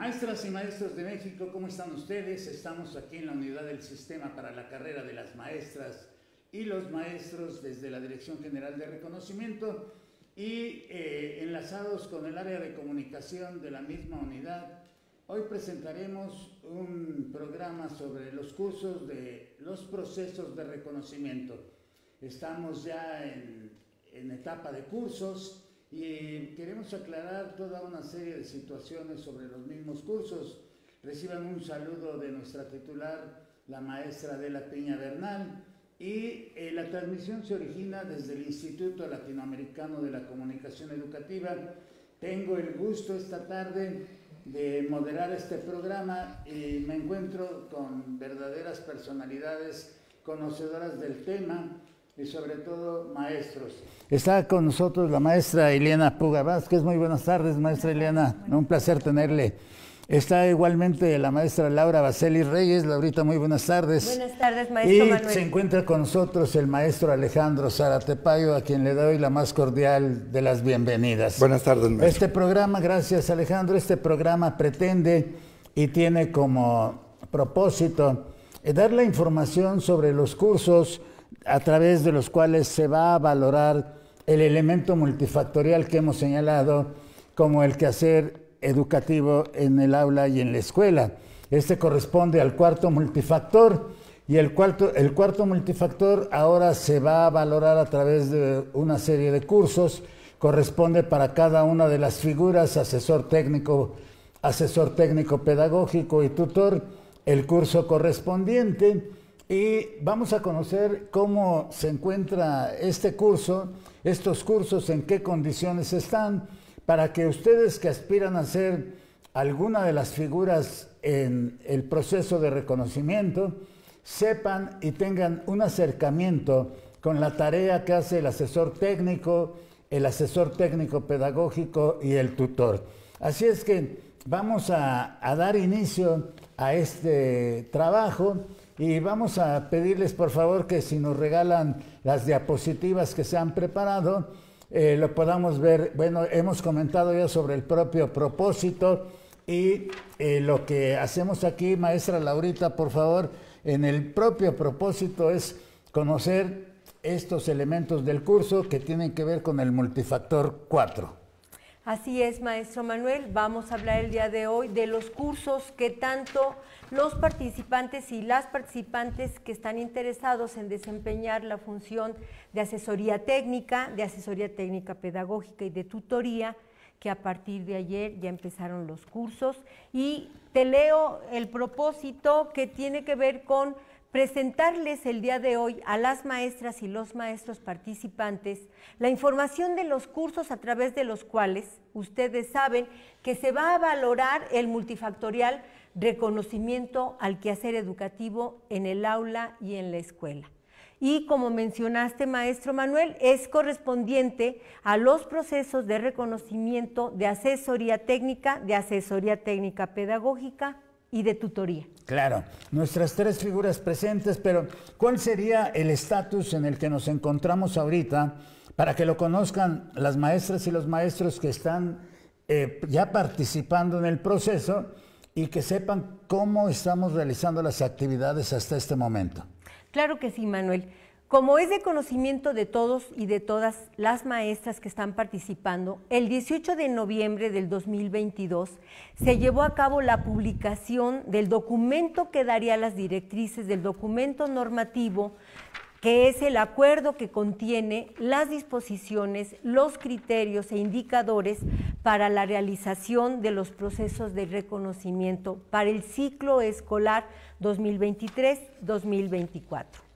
Maestras y maestros de México, ¿cómo están ustedes? Estamos aquí en la unidad del sistema para la carrera de las maestras y los maestros desde la Dirección General de Reconocimiento y eh, enlazados con el área de comunicación de la misma unidad. Hoy presentaremos un programa sobre los cursos de los procesos de reconocimiento. Estamos ya en etapa de cursos y queremos aclarar toda una serie de situaciones sobre los mismos cursos. Reciban un saludo de nuestra titular, la maestra de la Piña Bernal, y eh, la transmisión se origina desde el Instituto Latinoamericano de la Comunicación Educativa. Tengo el gusto esta tarde de moderar este programa y me encuentro con verdaderas personalidades conocedoras del tema y sobre todo maestros. Está con nosotros la maestra Eliana Puga Vázquez. Muy buenas tardes, maestra Eliana. Un placer tenerle. Está igualmente la maestra Laura Baseli Reyes. Laurita, muy buenas tardes. Buenas tardes, maestro. Y se encuentra con nosotros el maestro Alejandro Zaratepayo, a quien le doy la más cordial de las bienvenidas. Buenas tardes, maestro. Este programa, gracias Alejandro, este programa pretende y tiene como propósito eh, dar la información sobre los cursos a través de los cuales se va a valorar el elemento multifactorial que hemos señalado como el quehacer educativo en el aula y en la escuela. Este corresponde al cuarto multifactor y el cuarto, multifactor ahora se va a valorar a través de una serie de cursos, corresponde para cada una de las figuras, asesor técnico, asesor técnico pedagógico y tutor, el curso correspondiente y vamos a conocer cómo se encuentra este curso, estos cursos, en qué condiciones están, para que ustedes que aspiran a ser alguna de las figuras en el proceso de reconocimiento, sepan y tengan un acercamiento con la tarea que hace el asesor técnico, el asesor técnico pedagógico y el tutor. Así es que vamos a, a dar inicio a este trabajo y vamos a pedirles por favor que si nos regalan las diapositivas que se han preparado, eh, lo podamos ver. Bueno, hemos comentado ya sobre el propio propósito y eh, lo que hacemos aquí, maestra Laurita, por favor, en el propio propósito es conocer estos elementos del curso que tienen que ver con el multifactor 4. Así es, maestro Manuel. Vamos a hablar el día de hoy de los cursos que tanto los participantes y las participantes que están interesados en desempeñar la función de asesoría técnica, de asesoría técnica pedagógica y de tutoría, que a partir de ayer ya empezaron los cursos. Y te leo el propósito que tiene que ver con presentarles el día de hoy a las maestras y los maestros participantes la información de los cursos a través de los cuales ustedes saben que se va a valorar el multifactorial reconocimiento al quehacer educativo en el aula y en la escuela. Y como mencionaste, maestro Manuel, es correspondiente a los procesos de reconocimiento de asesoría técnica, de asesoría técnica pedagógica, y de tutoría. Claro, nuestras tres figuras presentes, pero ¿cuál sería el estatus en el que nos encontramos ahorita para que lo conozcan las maestras y los maestros que están eh, ya participando en el proceso y que sepan cómo estamos realizando las actividades hasta este momento? Claro que sí, Manuel. Como es de conocimiento de todos y de todas las maestras que están participando, el 18 de noviembre del 2022 se llevó a cabo la publicación del documento que daría las directrices del documento normativo que es el acuerdo que contiene las disposiciones, los criterios e indicadores para la realización de los procesos de reconocimiento para el ciclo escolar 2023-2024.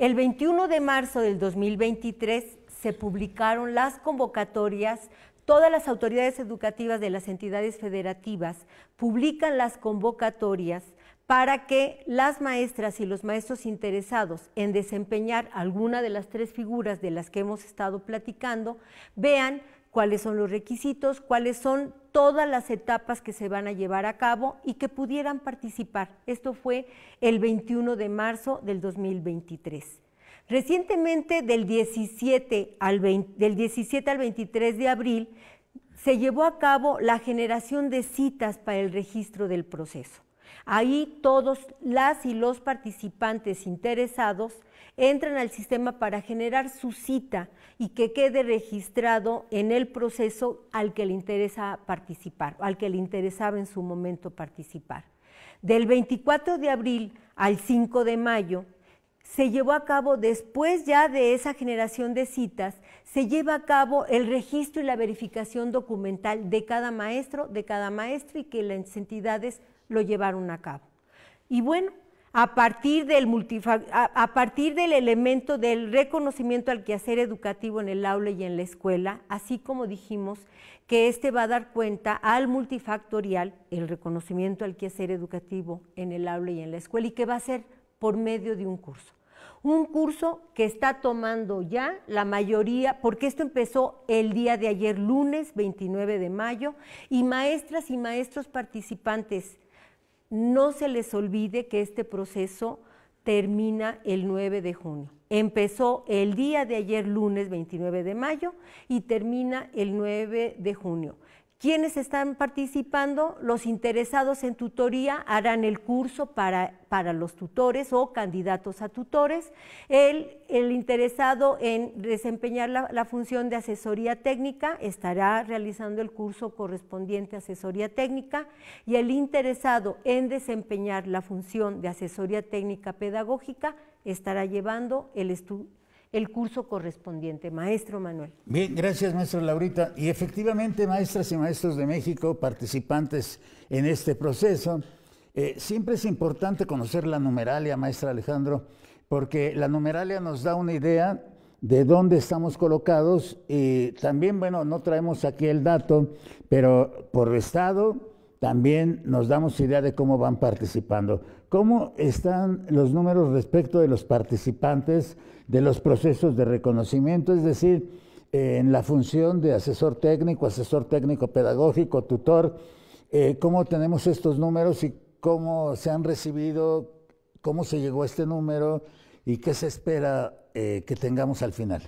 El 21 de marzo del 2023 se publicaron las convocatorias todas las autoridades educativas de las entidades federativas publican las convocatorias para que las maestras y los maestros interesados en desempeñar alguna de las tres figuras de las que hemos estado platicando vean cuáles son los requisitos, cuáles son todas las etapas que se van a llevar a cabo y que pudieran participar. Esto fue el 21 de marzo del 2023. Recientemente, del 17 al, 23 de abril, se llevó a cabo la generación de citas para el registro del proceso. Ahí todos las y los participantes interesados entran al sistema para generar su cita y que quede registrado en el proceso al que le interesa participar, al que le interesaba en su momento participar. Del 24 de abril al 5 de mayo se llevó a cabo, después ya de esa generación de citas, se lleva a cabo el registro y la verificación documental de cada maestro, de cada maestro y que las entidades lo llevaron a cabo. Y bueno, a partir, del a partir del elemento del reconocimiento al quehacer educativo en el aula y en la escuela, así como dijimos que este va a dar cuenta al multifactorial el reconocimiento al quehacer educativo en el aula y en la escuela y que va a ser por medio de un curso. Un curso que está tomando ya la mayoría, porque esto empezó el día de ayer, lunes 29 de mayo, y maestras y maestros participantes no se les olvide que este proceso termina el 9 de junio. Empezó el día de ayer, lunes 29 de mayo, y termina el 9 de junio. Quienes están participando, los interesados en tutoría harán el curso para, para los tutores o candidatos a tutores. El, interesado en desempeñar la, función de asesoría técnica estará realizando el curso correspondiente a asesoría técnica y el interesado en desempeñar la función de asesoría técnica pedagógica estará llevando el estudio el curso correspondiente. Maestro Manuel. Bien, gracias, Maestro Laurita. Y efectivamente, maestras y maestros de México, participantes en este proceso, eh, siempre es importante conocer la numeralia, maestra Alejandro, porque la numeralia nos da una idea de dónde estamos colocados y también, bueno, no traemos aquí el dato, pero por estado también nos damos idea de cómo van participando. ¿Cómo están los números respecto de los participantes de los procesos de reconocimiento? Es decir, en la función de asesor técnico, asesor técnico pedagógico, tutor, eh, ¿cómo tenemos estos números y cómo se han recibido? ¿Cómo se llegó a este número? ¿Y qué se espera eh, que tengamos al final?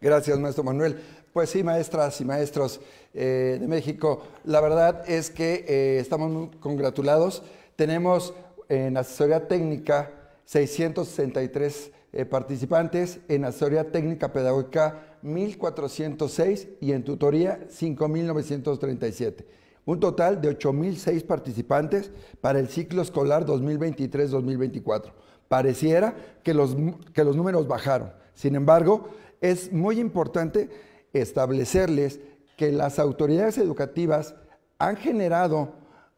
Gracias, maestro Manuel. Pues sí, maestras y maestros eh, de México, la verdad es que estamos muy congratulados. Tenemos en asesoría técnica 663 eh, participantes, en asesoría técnica pedagógica 1.406 y en tutoría 5.937. Un total de 8.006 participantes para el ciclo escolar 2023-2024. Pareciera que los, que los números bajaron. Sin embargo, es muy importante establecerles que las autoridades educativas han generado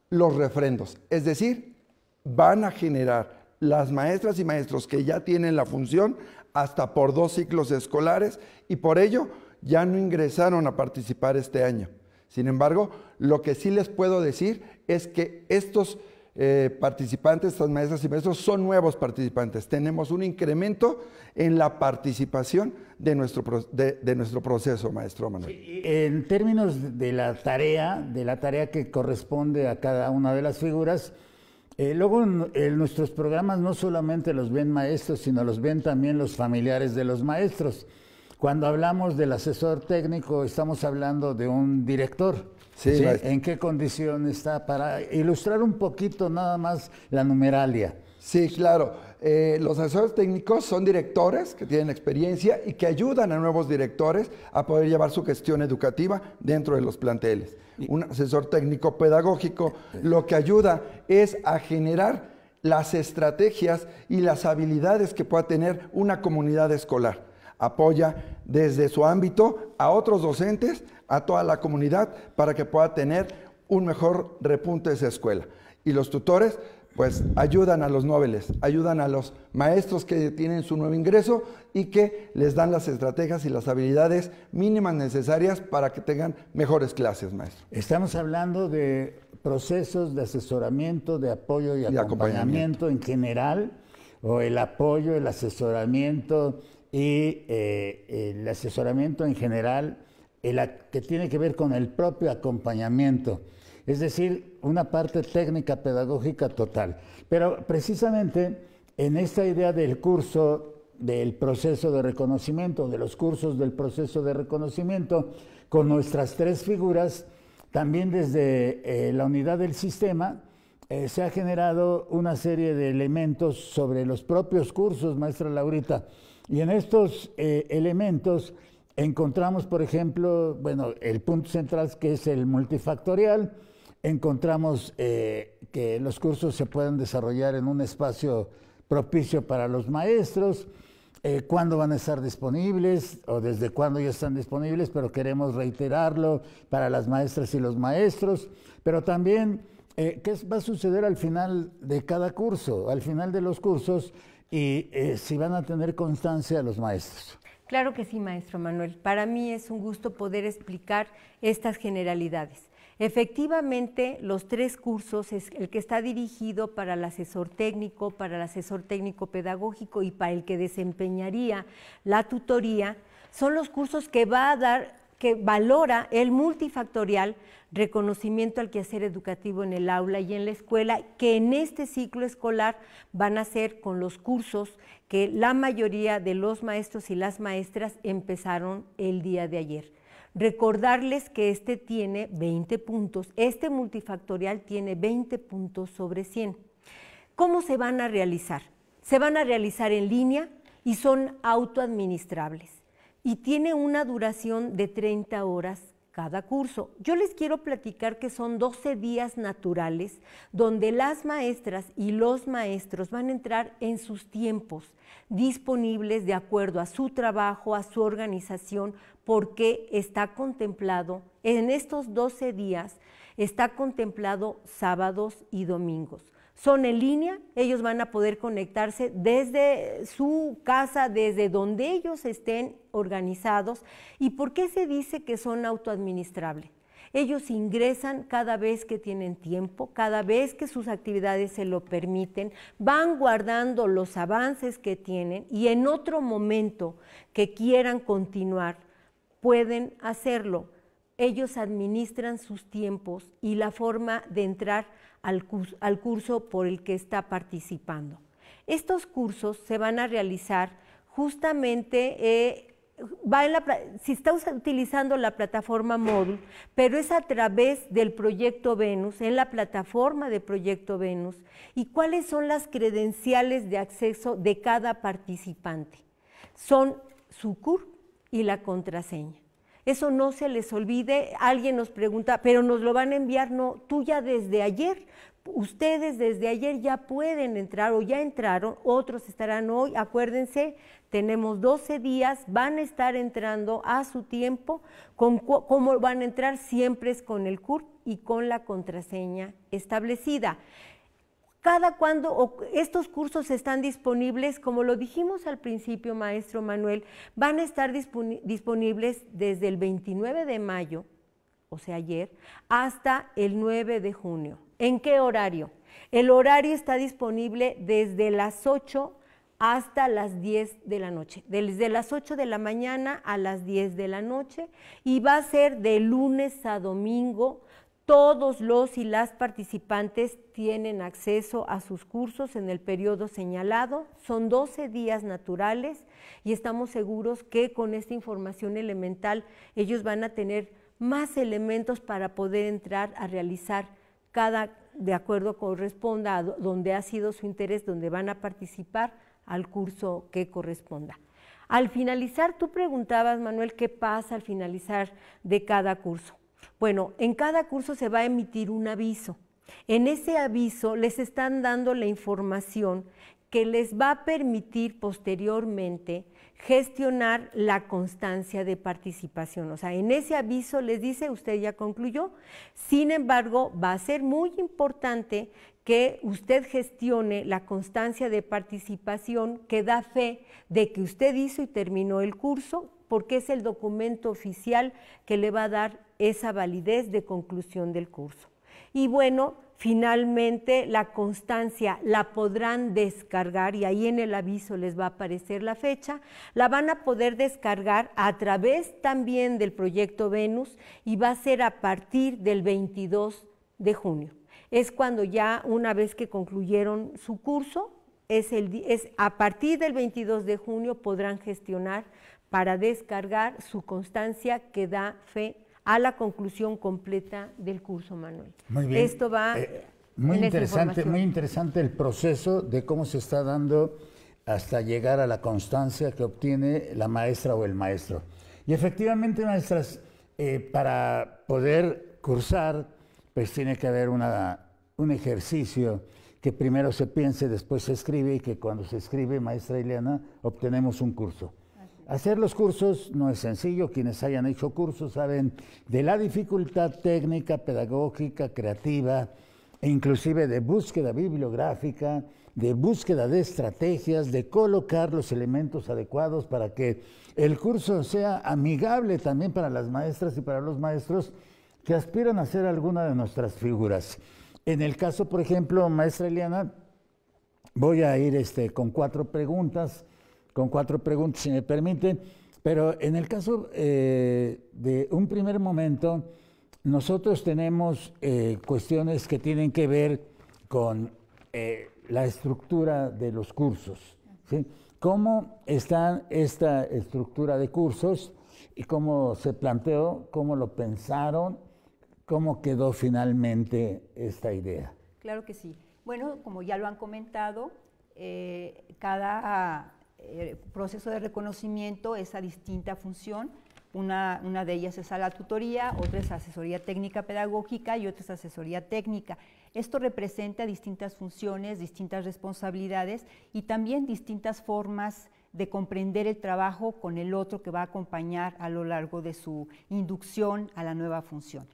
los refrendos, es decir, van a generar las maestras y maestros que ya tienen la función hasta por dos ciclos escolares y por ello ya no ingresaron a participar este año. Sin embargo, lo que sí les puedo decir es que estos eh, participantes, estas maestras y maestros, son nuevos participantes. Tenemos un incremento en la participación de nuestro, nuestro proceso, maestro Manuel. en términos de la tarea, de la tarea que corresponde a cada una de las figuras, eh, luego en eh, nuestros programas no solamente los ven maestros, sino los ven también los familiares de los maestros. Cuando hablamos del asesor técnico, estamos hablando de un director. ¿sí? ¿En qué condición está? Para ilustrar un poquito nada más la numeralia. Sí, claro. Eh, los asesores técnicos son directores que tienen experiencia y que ayudan a nuevos directores a poder llevar su gestión educativa dentro de los planteles. Un asesor técnico pedagógico lo que ayuda es a generar las estrategias y las habilidades que pueda tener una comunidad escolar. Apoya desde su ámbito a otros docentes, a toda la comunidad, para que pueda tener un mejor repunte de esa escuela. Y los tutores pues ayudan a los nobles, ayudan a los maestros que tienen su nuevo ingreso y que les dan las estrategias y las habilidades mínimas necesarias para que tengan mejores clases, maestro. Estamos hablando de procesos de asesoramiento, de apoyo y, acompañamiento, en general, o el apoyo, el asesoramiento y eh, el asesoramiento en general, el que tiene que ver con el propio acompañamiento es decir, una parte técnica pedagógica total. Pero precisamente en esta idea del curso, del proceso de reconocimiento, de los cursos del proceso de reconocimiento, con nuestras tres figuras, también desde eh, la unidad del sistema, eh, se ha generado una serie de elementos sobre los propios cursos, maestra Laurita. Y en estos eh, elementos encontramos, por ejemplo, bueno, el punto central que es el multifactorial, encontramos eh, que los cursos se pueden desarrollar en un espacio propicio para los maestros, eh, cuándo van a estar disponibles o desde cuándo ya están disponibles, pero queremos reiterarlo para las maestras y los maestros, pero también eh, qué va a suceder al final de cada curso, al final de los cursos y si van a tener constancia los maestros. Claro que sí, maestro Manuel. Para mí es un gusto poder explicar estas generalidades. Efectivamente, los tres cursos, el que está dirigido para el asesor técnico, para el asesor técnico pedagógico y para el que desempeñaría la tutoría, son los cursos que va a dar que valora el multifactorial reconocimiento al quehacer educativo en el aula y en la escuela, que en este ciclo escolar van a ser con los cursos que la mayoría de los maestros y las maestras empezaron el día de ayer. Recordarles que este tiene 20 puntos, este multifactorial tiene 20 puntos sobre 100. ¿Cómo se van a realizar? Se van a realizar en línea y son autoadministrables y tiene una duración de 30 horas cada curso. Yo les quiero platicar que son 12 días naturales donde las maestras y los maestros van a entrar en sus tiempos disponibles de acuerdo a su trabajo, a su organización, porque está contemplado, en estos 12 días está contemplado sábados y domingos. Son en línea, ellos van a poder conectarse desde su casa, desde donde ellos estén organizados. ¿Y por qué se dice que son autoadministrables? Ellos ingresan cada vez que tienen tiempo, cada vez que sus actividades se lo permiten, van guardando los avances que tienen y en otro momento que quieran continuar pueden hacerlo. Ellos administran sus tiempos y la forma de entrar al, curso, al curso por el que está participando. Estos cursos se van a realizar justamente eh, si está utilizando la plataforma Moodle pero es a través del proyecto Venus, en la plataforma de proyecto Venus, y cuáles son las credenciales de acceso de cada participante. Son su curso y la contraseña. Eso no se les olvide. Alguien nos pregunta, pero nos lo van a enviar. No, tú ya desde ayer, ustedes desde ayer ya pueden entrar o ya entraron, otros estarán hoy. Acuérdense, tenemos 12 días, van a estar entrando a su tiempo. Con ¿Cómo van a entrar? Siempre es con el CUR y con la contraseña establecida. Cada cuando estos cursos están disponibles, como lo dijimos al principio, maestro Manuel, van a estar disponibles desde el 29 de mayo, o sea, ayer, hasta el 9 de junio. ¿En qué horario? El horario está disponible desde las 8 hasta las 10 de la noche, desde las 8 de la mañana a las 10 de la noche y va a ser de lunes a domingo todos los y las participantes tienen acceso a sus cursos en el periodo señalado. Son 12 días naturales y estamos seguros que con esta información elemental ellos van a tener más elementos para poder entrar a realizar cada de acuerdo corresponda a donde ha sido su interés, donde van a participar al curso que corresponda. Al finalizar, tú preguntabas, Manuel, qué pasa al finalizar de cada curso. Bueno, en cada curso se va a emitir un aviso. En ese aviso les están dando la información que les va a permitir posteriormente gestionar la constancia de participación. O sea, en ese aviso les dice, usted ya concluyó. Sin embargo, va a ser muy importante que usted gestione la constancia de participación que da fe de que usted hizo y terminó el curso, porque es el documento oficial que le va a dar esa validez de conclusión del curso. Y bueno, finalmente la constancia la podrán descargar y ahí en el aviso les va a aparecer la fecha, la van a poder descargar a través también del proyecto Venus y va a ser a partir del 22 de junio. Es cuando ya una vez que concluyeron su curso, es, el, es a partir del 22 de junio podrán gestionar para descargar su constancia que da fe a la conclusión completa del curso, Manuel. Muy bien. Esto va... Eh, muy interesante, muy interesante el proceso de cómo se está dando hasta llegar a la constancia que obtiene la maestra o el maestro. Y efectivamente, maestras, eh, para poder cursar, pues tiene que haber un ejercicio que primero se piense, después se escribe y que cuando se escribe, maestra Ileana, obtenemos un curso. Hacer los cursos no es sencillo, quienes hayan hecho cursos saben de la dificultad técnica, pedagógica, creativa e inclusive de búsqueda bibliográfica, de búsqueda de estrategias, de colocar los elementos adecuados para que el curso sea amigable también para las maestras y para los maestros que aspiran a ser alguna de nuestras figuras. En el caso, por ejemplo, maestra Eliana, voy a ir este, con cuatro preguntas con cuatro preguntas, si me permiten. Pero en el caso eh, de un primer momento, nosotros tenemos eh, cuestiones que tienen que ver con eh, la estructura de los cursos. ¿sí? ¿Cómo está esta estructura de cursos y cómo se planteó, cómo lo pensaron, cómo quedó finalmente esta idea? Claro que sí. Bueno, como ya lo han comentado, cada el eh, proceso de reconocimiento esa distinta función. Una, de ellas es a la tutoría, otra es asesoría técnica pedagógica y otra es asesoría técnica. Esto representa distintas funciones, distintas responsabilidades y también distintas formas de comprender el trabajo con el otro que va a acompañar a lo largo de su inducción a la nueva función.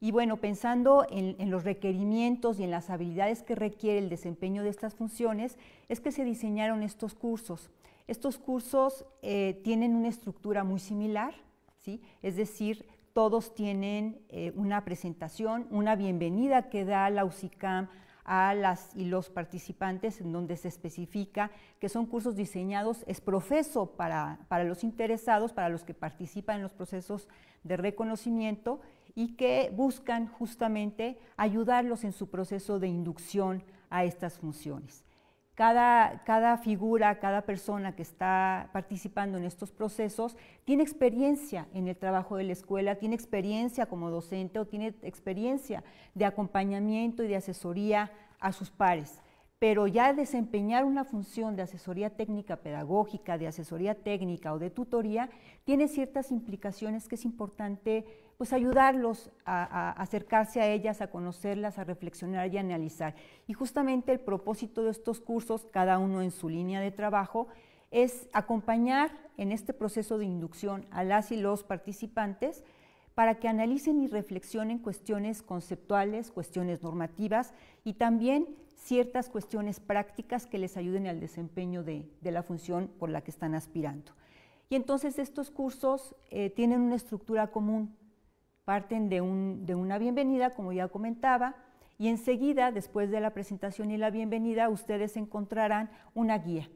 Y bueno, pensando en, los requerimientos y en las habilidades que requiere el desempeño de estas funciones, es que se diseñaron estos cursos. Estos cursos eh, tienen una estructura muy similar, ¿sí? es decir, todos tienen eh, una presentación, una bienvenida que da la UCICAM a las y los participantes, en donde se especifica que son cursos diseñados, es profeso para los interesados, para los que participan en los procesos de reconocimiento y que buscan justamente ayudarlos en su proceso de inducción a estas funciones. Cada, figura, cada persona que está participando en estos procesos tiene experiencia en el trabajo de la escuela, tiene experiencia como docente o tiene experiencia de acompañamiento y de asesoría a sus pares. Pero ya desempeñar una función de asesoría técnica pedagógica, de asesoría técnica o de tutoría, tiene ciertas implicaciones que es importante pues ayudarlos a, acercarse a ellas, a conocerlas, a reflexionar y analizar. Y justamente el propósito de estos cursos, cada uno en su línea de trabajo, es acompañar en este proceso de inducción a las y los participantes para que analicen y reflexionen cuestiones conceptuales, cuestiones normativas y también ciertas cuestiones prácticas que les ayuden al desempeño de, la función por la que están aspirando. Y entonces estos cursos eh, tienen una estructura común Parten de, una bienvenida, como ya comentaba, y enseguida, después de la presentación y la bienvenida, ustedes encontrarán una guía.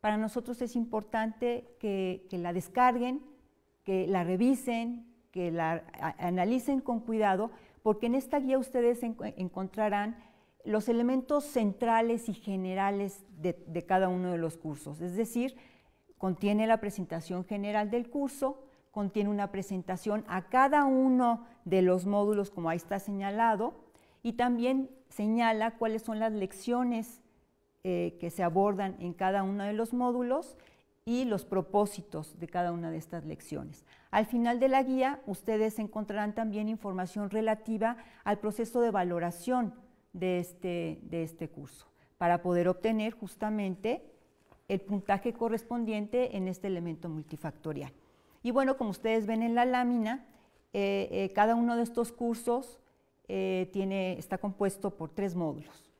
Para nosotros es importante que, la descarguen, que la revisen, que la analicen con cuidado, porque en esta guía ustedes encontrarán los elementos centrales y generales de, cada uno de los cursos. Es decir, contiene la presentación general del curso, contiene una presentación a cada uno de los módulos como ahí está señalado y también señala cuáles son las lecciones eh, que se abordan en cada uno de los módulos y los propósitos de cada una de estas lecciones. Al final de la guía, ustedes encontrarán también información relativa al proceso de valoración de este, de este curso, para poder obtener justamente el puntaje correspondiente en este elemento multifactorial. Y bueno, como ustedes ven en la lámina, eh, eh, cada uno de estos cursos eh, está compuesto por tres módulos.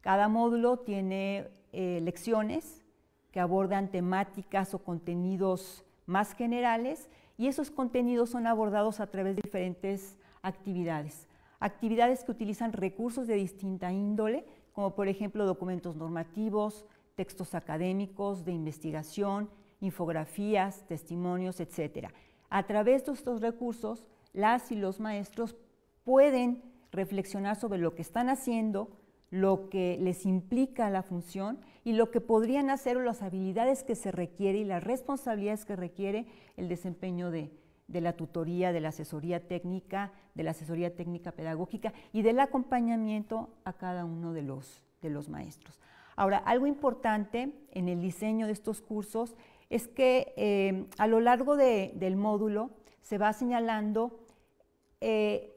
Cada módulo tiene lecciones que abordan temáticas o contenidos más generales y esos contenidos son abordados a través de diferentes actividades. Actividades que utilizan recursos de distinta índole, como por ejemplo documentos normativos, textos académicos, de investigación, infografías, testimonios, etcétera. A través de estos recursos, las y los maestros pueden reflexionar sobre lo que están haciendo, lo que les implica la función y lo que podrían hacer o las habilidades que se requiere y las responsabilidades que requiere el desempeño de, la tutoría, de la asesoría técnica, de la asesoría técnica pedagógica y del acompañamiento a cada uno de los, de los maestros. Ahora, algo importante en el diseño de estos cursos es que eh, a lo largo del módulo se va señalando eh,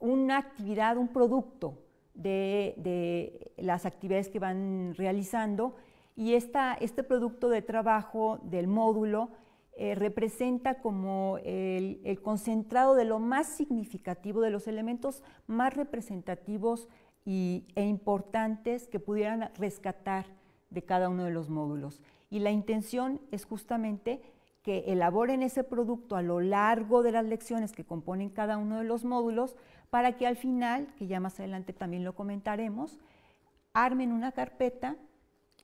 una actividad, un producto de, las actividades que van realizando y este producto de trabajo del módulo eh, representa como el, concentrado de lo más significativo, de los elementos más representativos y, e importantes que pudieran rescatar de cada uno de los módulos. Y la intención es justamente que elaboren ese producto a lo largo de las lecciones que componen cada uno de los módulos para que al final, que ya más adelante también lo comentaremos, armen una carpeta,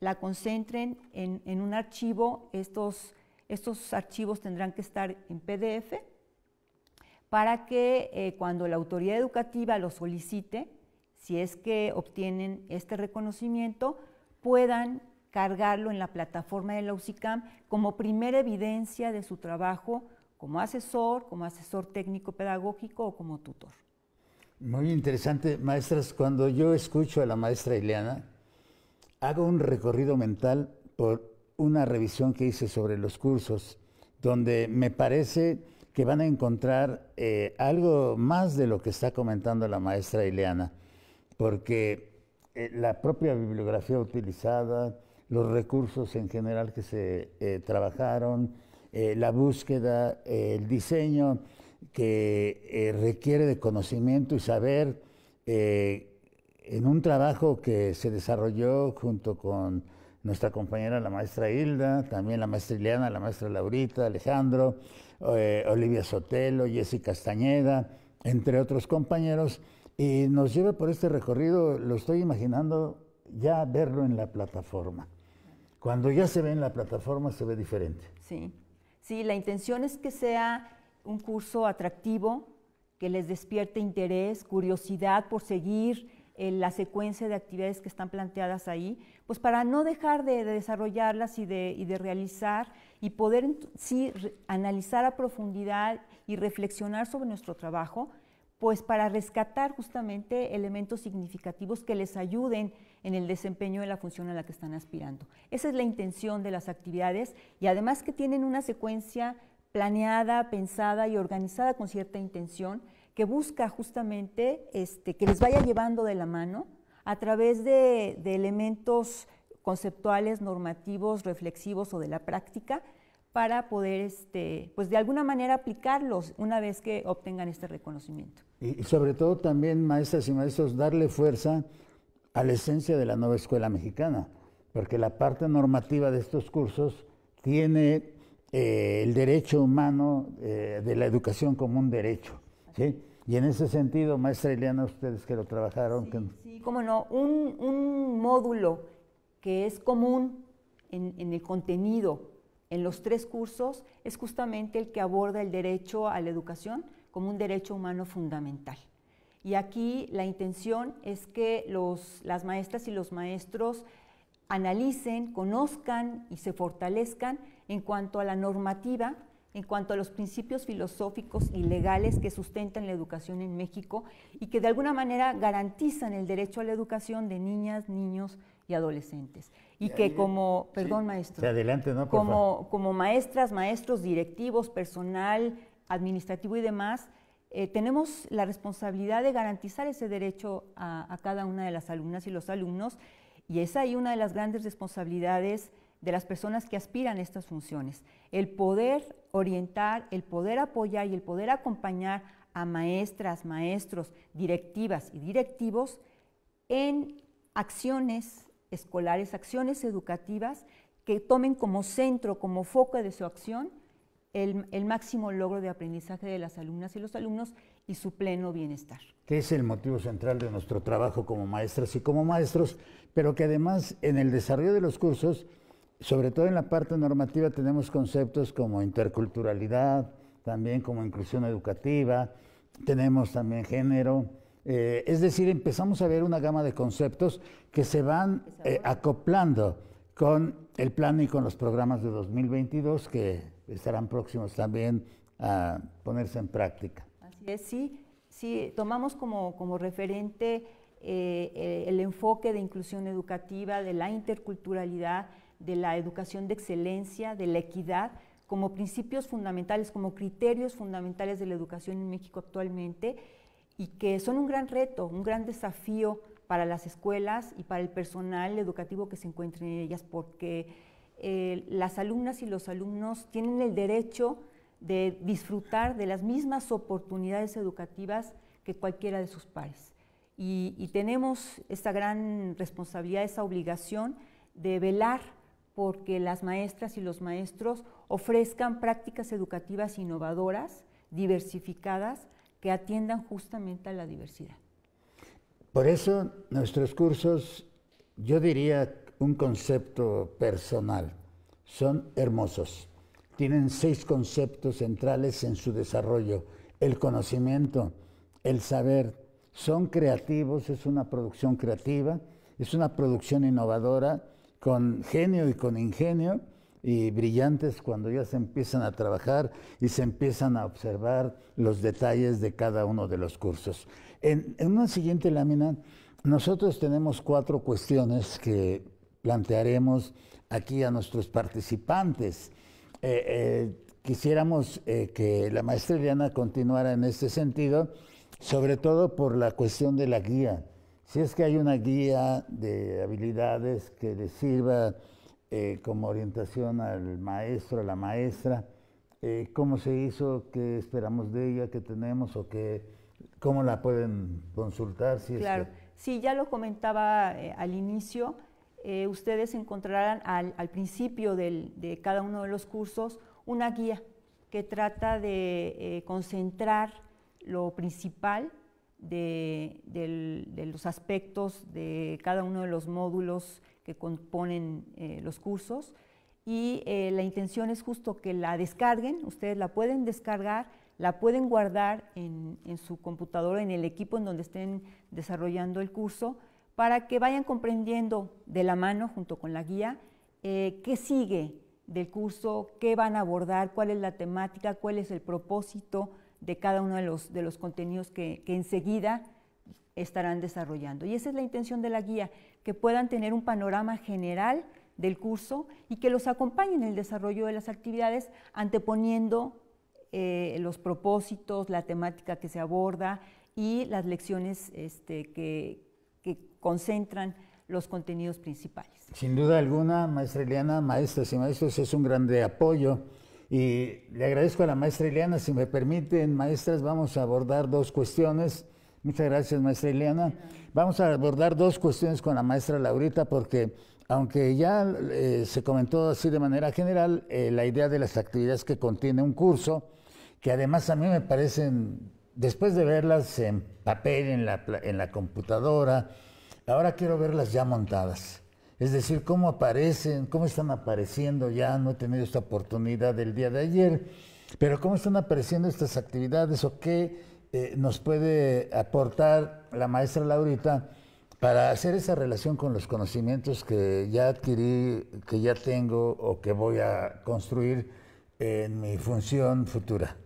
la concentren en, un archivo, estos, estos archivos tendrán que estar en PDF, para que eh, cuando la autoridad educativa lo solicite, si es que obtienen este reconocimiento, puedan cargarlo en la plataforma de la UCICAM como primera evidencia de su trabajo como asesor, como asesor técnico pedagógico o como tutor. Muy interesante, maestras. Cuando yo escucho a la maestra Ileana, hago un recorrido mental por una revisión que hice sobre los cursos, donde me parece que van a encontrar eh, algo más de lo que está comentando la maestra Ileana, porque eh, la propia bibliografía utilizada, los recursos en general que se eh, trabajaron, eh, la búsqueda, eh, el diseño que requiere de conocimiento y saber en un trabajo que se desarrolló junto con nuestra compañera la maestra Hilda, también la maestra Ileana, la maestra Laurita, Alejandro, Olivia Sotelo, Jessica Castañeda, entre otros compañeros, y nos lleva por este recorrido, lo estoy imaginando ya verlo en la plataforma. Cuando ya se ve en la plataforma se ve diferente. Sí, la intención es que sea un curso atractivo, que les despierte interés, curiosidad por seguir eh, la secuencia de actividades que están planteadas ahí, pues para no dejar de, desarrollarlas y de, y realizar y poder sí analizar a profundidad y reflexionar sobre nuestro trabajo pues para rescatar justamente elementos significativos que les ayuden en el desempeño de la función a la que están aspirando. Esa es la intención de las actividades y además que tienen una secuencia planeada, pensada y organizada con cierta intención que busca justamente este, que les vaya llevando de la mano a través de elementos conceptuales, normativos, reflexivos o de la práctica para poder, este, pues de alguna manera aplicarlos una vez que obtengan este reconocimiento. Y, sobre todo también, maestras y maestros, darle fuerza a la esencia de la nueva escuela mexicana, porque la parte normativa de estos cursos tiene eh, el derecho humano eh, de la educación como un derecho. ¿sí? Y en ese sentido, maestra Eliana, ustedes que lo trabajaron. Sí, cómo no, un, un, módulo que es común en, en el contenido en los tres cursos es justamente el que aborda el derecho a la educación como un derecho humano fundamental. Y aquí la intención es que las maestras y los maestros analicen, conozcan y se fortalezcan en cuanto a la normativa, en cuanto a los principios filosóficos y legales que sustentan la educación en México y que de alguna manera garantizan el derecho a la educación de niñas, niños y adolescentes y que como, perdón maestro, adelante, como, como maestras, maestros, directivos, personal, administrativo y demás, eh, tenemos la responsabilidad de garantizar ese derecho a, a, cada una de las alumnas y los alumnos y es ahí una de las grandes responsabilidades de las personas que aspiran a estas funciones, el poder orientar, el poder apoyar y el poder acompañar a maestras, maestros, directivas y directivos en acciones, escolares, acciones educativas que tomen como centro, como foco de su acción, el, el, máximo logro de aprendizaje de las alumnas y los alumnos y su pleno bienestar. Que es el motivo central de nuestro trabajo como maestras y como maestros, pero que además en el desarrollo de los cursos, sobre todo en la parte normativa, tenemos conceptos como interculturalidad, también como inclusión educativa, tenemos también género, eh, es decir, empezamos a ver una gama de conceptos que se van eh, acoplando con el plan y con los programas de 2022 que estarán próximos también a ponerse en práctica. Así es, sí, sí tomamos como, referente eh, el enfoque de inclusión educativa, de la interculturalidad, de la educación de excelencia, de la equidad, como principios fundamentales, como criterios fundamentales de la educación en México actualmente y que son un gran reto, un gran desafío para las escuelas y para el personal educativo que se encuentra en ellas, porque eh, las alumnas y los alumnos tienen el derecho de disfrutar de las mismas oportunidades educativas que cualquiera de sus pares. Y, tenemos esta gran responsabilidad, esa obligación de velar porque las maestras y los maestros ofrezcan prácticas educativas innovadoras, diversificadas, que atiendan justamente a la diversidad. Por eso nuestros cursos, yo diría un concepto personal, son hermosos. Tienen seis conceptos centrales en su desarrollo. El conocimiento, el saber, son creativos, es una producción creativa, es una producción innovadora, con genio y con ingenio y brillantes cuando ya se empiezan a trabajar y se empiezan a observar los detalles de cada uno de los cursos. En, una siguiente lámina, nosotros tenemos cuatro cuestiones que plantearemos aquí a nuestros participantes. Eh, eh, quisiéramos eh, que la maestra Eliana continuara en este sentido, sobre todo por la cuestión de la guía. Si es que hay una guía de habilidades que les sirva eh, como orientación al maestro, a la maestra, eh, cómo se hizo, qué esperamos de ella, qué tenemos o qué, cómo la pueden consultar. Si claro, sí, ya lo comentaba eh, al inicio, ustedes encontrarán al, al principio del, de cada uno de los cursos una guía que trata de concentrar lo principal de, de los aspectos de cada uno de los módulos que componen eh, los cursos. Y eh, la intención es justo que la descarguen, ustedes la pueden descargar, la pueden guardar en, su computadora, en el equipo en donde estén desarrollando el curso, para que vayan comprendiendo de la mano, junto con la guía, eh, qué sigue del curso, qué van a abordar, cuál es la temática, cuál es el propósito de cada uno de los, contenidos que, que enseguida estarán desarrollando. Y esa es la intención de la guía, que puedan tener un panorama general del curso y que los acompañen en el desarrollo de las actividades anteponiendo eh, los propósitos, la temática que se aborda y las lecciones este, que, concentran los contenidos principales. Sin duda alguna, maestra Eliana, maestras y maestros, es un grande apoyo. Y le agradezco a la maestra Eliana, si me permiten, maestras, vamos a abordar dos cuestiones. Muchas gracias, maestra Eliana. Vamos a abordar dos cuestiones con la maestra Laurita porque aunque ya eh, se comentó así de manera general eh, la idea de las actividades que contiene un curso, que además a mí me parecen, después de verlas en papel, en la, en la computadora, ahora quiero verlas ya montadas. Es decir, cómo aparecen, cómo están apareciendo ya, no he tenido esta oportunidad del día de ayer, pero cómo están apareciendo estas actividades o qué eh, nos puede aportar la maestra Laurita para hacer esa relación con los conocimientos que ya adquirí, que ya tengo o que voy a construir en mi función futura?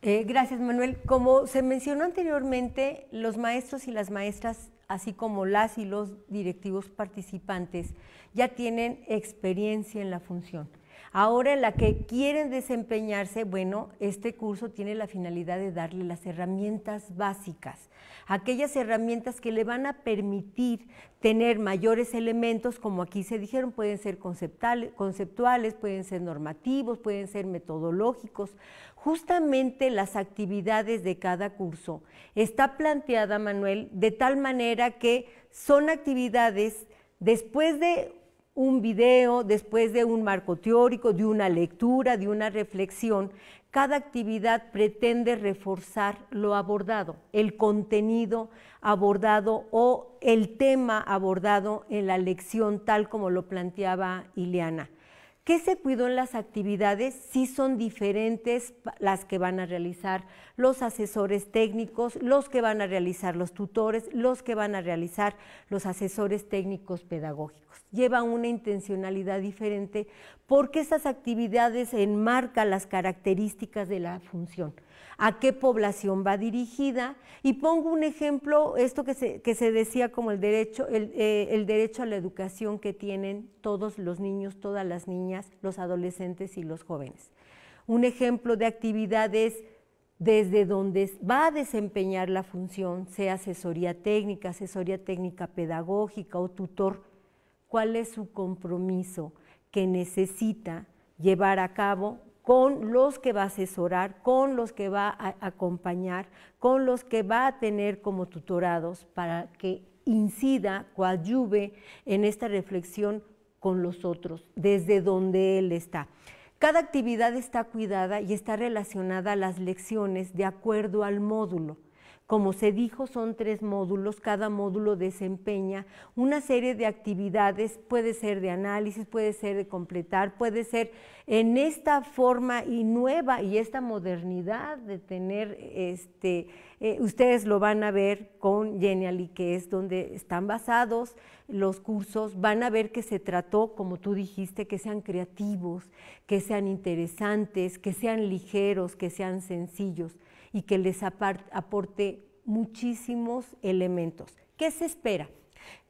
Eh, gracias, Manuel. Como se mencionó anteriormente, los maestros y las maestras, así como las y los directivos participantes, ya tienen experiencia en la función. Ahora la que quieren desempeñarse, bueno, este curso tiene la finalidad de darle las herramientas básicas, aquellas herramientas que le van a permitir tener mayores elementos, como aquí se dijeron, pueden ser conceptuales, pueden ser normativos, pueden ser metodológicos. Justamente las actividades de cada curso está planteada, Manuel, de tal manera que son actividades después de un video, después de un marco teórico, de una lectura, de una reflexión, cada actividad pretende reforzar lo abordado, el contenido abordado o el tema abordado en la lección, tal como lo planteaba Ileana. ¿Qué se cuidó en las actividades? si son diferentes las que van a realizar los asesores técnicos, los que van a realizar los tutores, los que van a realizar los asesores técnicos pedagógicos. Lleva una intencionalidad diferente porque estas actividades enmarcan las características de la función a qué población va dirigida. Y pongo un ejemplo, esto que se, que se decía como el derecho, el, eh, derecho a la educación que tienen todos los niños, todas las niñas, los adolescentes y los jóvenes. Un ejemplo de actividades desde donde va a desempeñar la función, sea asesoría técnica, asesoría técnica pedagógica o tutor, cuál es su compromiso que necesita llevar a cabo con los que va a asesorar, con los que va a acompañar, con los que va a tener como tutorados para que incida, coadyuve en esta reflexión con los otros, desde donde él está. Cada actividad está cuidada y está relacionada a las lecciones de acuerdo al módulo. Como se dijo, son tres módulos, cada módulo desempeña una serie de actividades, puede ser de análisis, puede ser de completar, puede ser en esta forma y nueva y esta modernidad de tener, este, eh, ustedes lo van a ver con Genially, que es donde están basados los cursos, van a ver que se trató, como tú dijiste, que sean creativos, que sean interesantes, que sean ligeros, que sean sencillos y que les aporte muchísimos elementos. ¿Qué se espera?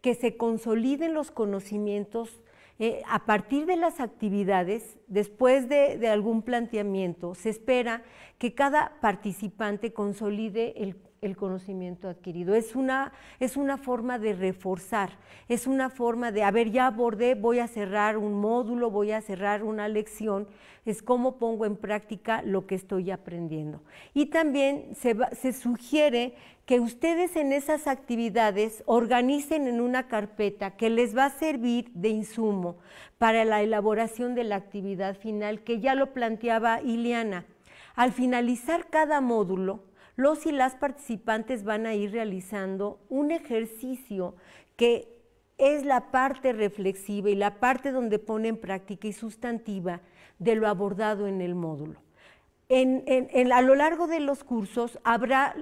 Que se consoliden los conocimientos eh, a partir de las actividades, después de, de, algún planteamiento, se espera que cada participante consolide el el conocimiento adquirido. Es una, es una forma de reforzar, es una forma de, a ver, ya abordé, voy a cerrar un módulo, voy a cerrar una lección, es cómo pongo en práctica lo que estoy aprendiendo. Y también se, se sugiere que ustedes en esas actividades organicen en una carpeta que les va a servir de insumo para la elaboración de la actividad final, que ya lo planteaba Iliana. Al finalizar cada módulo, los y las participantes van a ir realizando un ejercicio que es la parte reflexiva y la parte donde pone en práctica y sustantiva de lo abordado en el módulo. a lo largo de los cursos habrá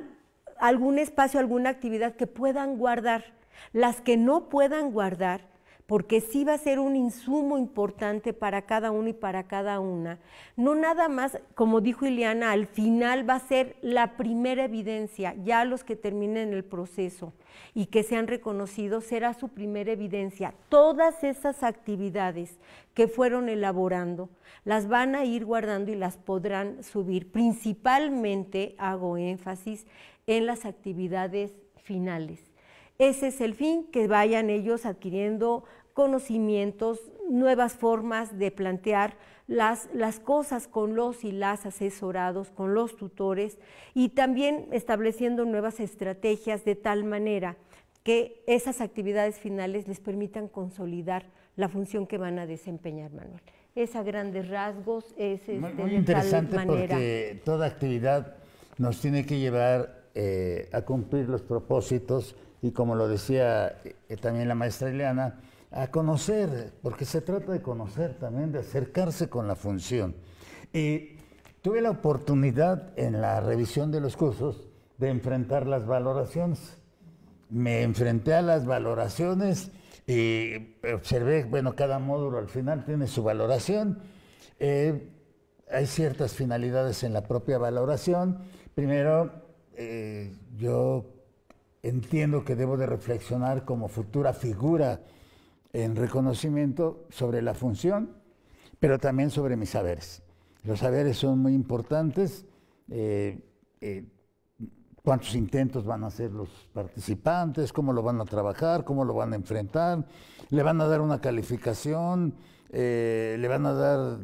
algún espacio, alguna actividad que puedan guardar. Las que no puedan guardar porque sí va a ser un insumo importante para cada uno y para cada una. No nada más, como dijo Ileana, al final va a ser la primera evidencia, ya los que terminen el proceso y que sean reconocidos será su primera evidencia. Todas esas actividades que fueron elaborando las van a ir guardando y las podrán subir. Principalmente hago énfasis en las actividades finales. Ese es el fin, que vayan ellos adquiriendo conocimientos, nuevas formas de plantear las, las, cosas con los y las asesorados, con los tutores y también estableciendo nuevas estrategias de tal manera que esas actividades finales les permitan consolidar la función que van a desempeñar, Manuel. Es a grandes rasgos, es este, muy, interesante porque toda actividad nos tiene que llevar eh, a cumplir los propósitos y como lo decía eh, también la maestra Eliana, a conocer, porque se trata de conocer también, de acercarse con la función. Y tuve la oportunidad en la revisión de los cursos de enfrentar las valoraciones. Me enfrenté a las valoraciones y observé, bueno, cada módulo al final tiene su valoración. Eh, hay ciertas finalidades en la propia valoración. Primero, eh, yo entiendo que debo de reflexionar como futura figura en reconocimiento sobre la función, pero también sobre mis saberes. Los saberes son muy importantes. Eh, eh, cuántos intentos van a hacer los participantes, cómo lo van a trabajar, cómo lo van a enfrentar, le van a dar una calificación, eh, le van a dar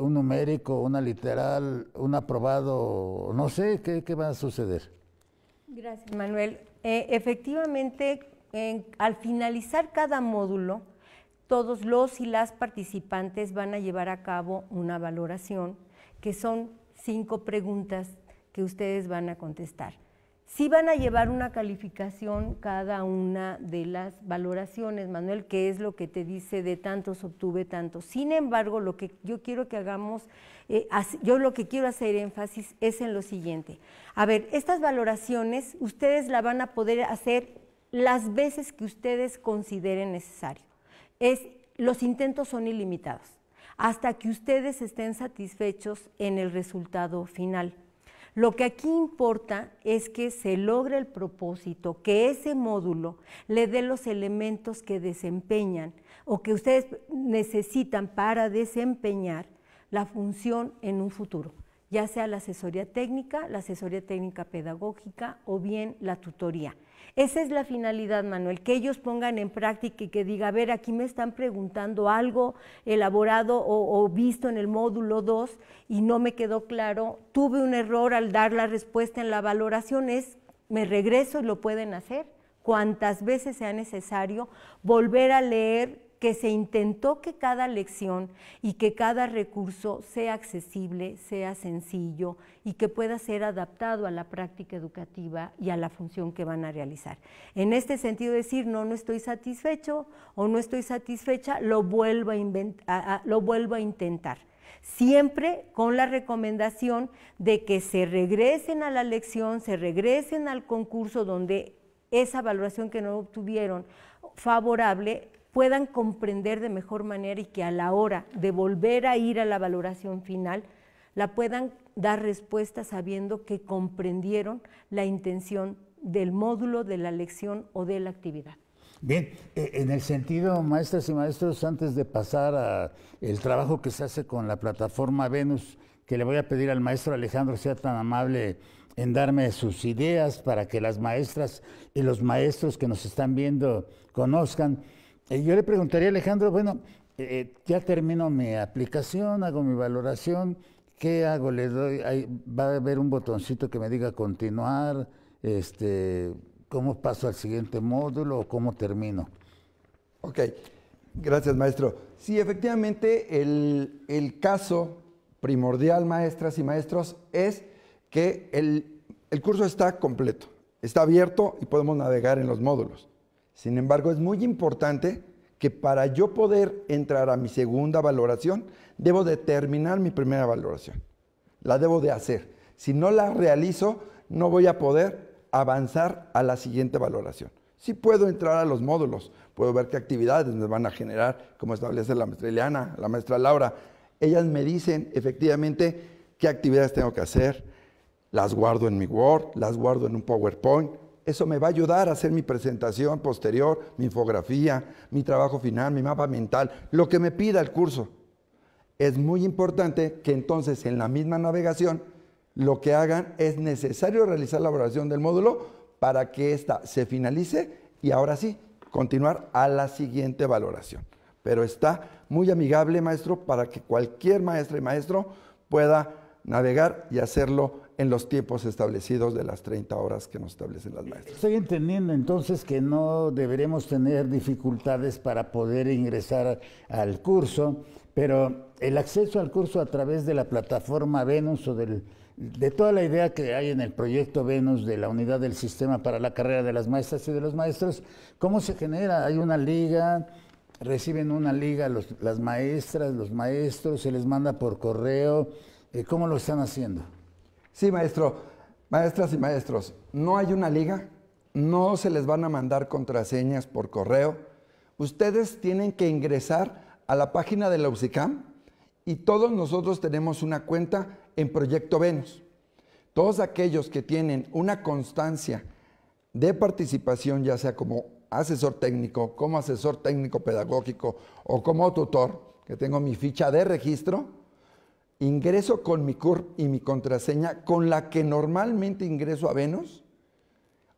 un numérico, una literal, un aprobado, no sé, ¿qué, va a suceder? Gracias, Manuel. efectivamente, al finalizar cada módulo, todos los y las participantes van a llevar a cabo una valoración, que son cinco preguntas que ustedes van a contestar. Sí van a llevar una calificación cada una de las valoraciones, Manuel, ¿qué es lo que te dice de tantos obtuve tantos. Sin embargo, lo que yo quiero que hagamos, eh, yo lo que quiero hacer énfasis es en lo siguiente. A ver, estas valoraciones ustedes la van a poder hacer las veces que ustedes consideren necesario. los intentos son ilimitados hasta que ustedes estén satisfechos en el resultado final. Lo que aquí importa es que se logre el propósito, que ese módulo le dé los elementos que desempeñan o que ustedes necesitan para desempeñar la función en un futuro, ya sea la asesoría técnica, la asesoría técnica pedagógica o bien la tutoría. Esa es la finalidad, Manuel, que ellos pongan en práctica y que diga, a ver, aquí me están preguntando algo elaborado o, visto en el módulo 2 y no me quedó claro, tuve un error al dar la respuesta en la valoración, es, me regreso y lo pueden hacer cuantas veces sea necesario, volver a leer que se intentó que cada lección y que cada recurso sea accesible, sea sencillo y que pueda ser adaptado a la práctica educativa y a la función que van a realizar. En este sentido, decir no, no estoy satisfecho o no estoy satisfecha, lo vuelvo a, lo vuelvo a intentar siempre con la recomendación de que se regresen a la lección, se regresen al concurso donde esa valoración que no obtuvieron favorable puedan comprender de mejor manera y que a la hora de volver a ir a la valoración final, la puedan dar respuesta sabiendo que comprendieron la intención del módulo, de la lección o de la actividad. Bien, eh, en el sentido, maestras y maestros, antes de pasar al trabajo que se hace con la plataforma Venus, que le voy a pedir al maestro Alejandro sea tan amable en darme sus ideas para que las maestras y los maestros que nos están viendo conozcan. Eh, yo le preguntaría a Alejandro, bueno, eh, eh, ya termino mi aplicación, hago mi valoración, ¿qué hago? Le doy, va a haber un botoncito que me diga continuar, este, cómo paso al siguiente módulo o cómo termino. Ok, gracias maestro. Sí, efectivamente el, caso primordial, maestras y maestros, es que el curso está completo, está abierto y podemos navegar en los módulos. Sin embargo, es muy importante que para yo poder entrar a mi segunda valoración, debo terminar mi primera valoración. La debo de hacer. Si no la realizo, no voy a poder avanzar a la siguiente valoración. Sí puedo entrar a los módulos, puedo ver qué actividades me van a generar, como establece la maestra Eliana, la maestra Laura. Ellas me dicen efectivamente qué actividades tengo que hacer, las guardo en mi Word, las guardo en un PowerPoint, eso me va a ayudar a hacer mi presentación posterior, mi infografía, mi trabajo final, mi mapa mental, lo que me pida el curso. Es muy importante que entonces en la misma navegación lo que hagan es necesario realizar la valoración del módulo para que ésta se finalice y ahora sí, continuar a la siguiente valoración. Pero está muy amigable, maestro, para que cualquier maestro y maestro pueda navegar y hacerlo en los tiempos establecidos de las 30 horas que nos establecen las maestras. Estoy entendiendo entonces que no deberemos tener dificultades para poder ingresar al curso, pero el acceso al curso a través de la plataforma Venus o de toda la idea que hay en el proyecto Venus de la unidad del sistema para la carrera de las maestras y de los maestros, ¿cómo se genera? Hay una liga, reciben una liga las maestras, los maestros, se les manda por correo, eh, ¿cómo lo están haciendo? Sí, maestro, maestras y maestros, no hay una liga, no se les van a mandar contraseñas por correo. Ustedes tienen que ingresar a la página de la UCICAM y todos nosotros tenemos una cuenta en Proyecto Venus. Todos aquellos que tienen una constancia de participación, ya sea como asesor técnico, como asesor técnico pedagógico o como tutor, que tengo mi ficha de registro, ingreso con mi CURP y mi contraseña con la que normalmente ingreso a Venus.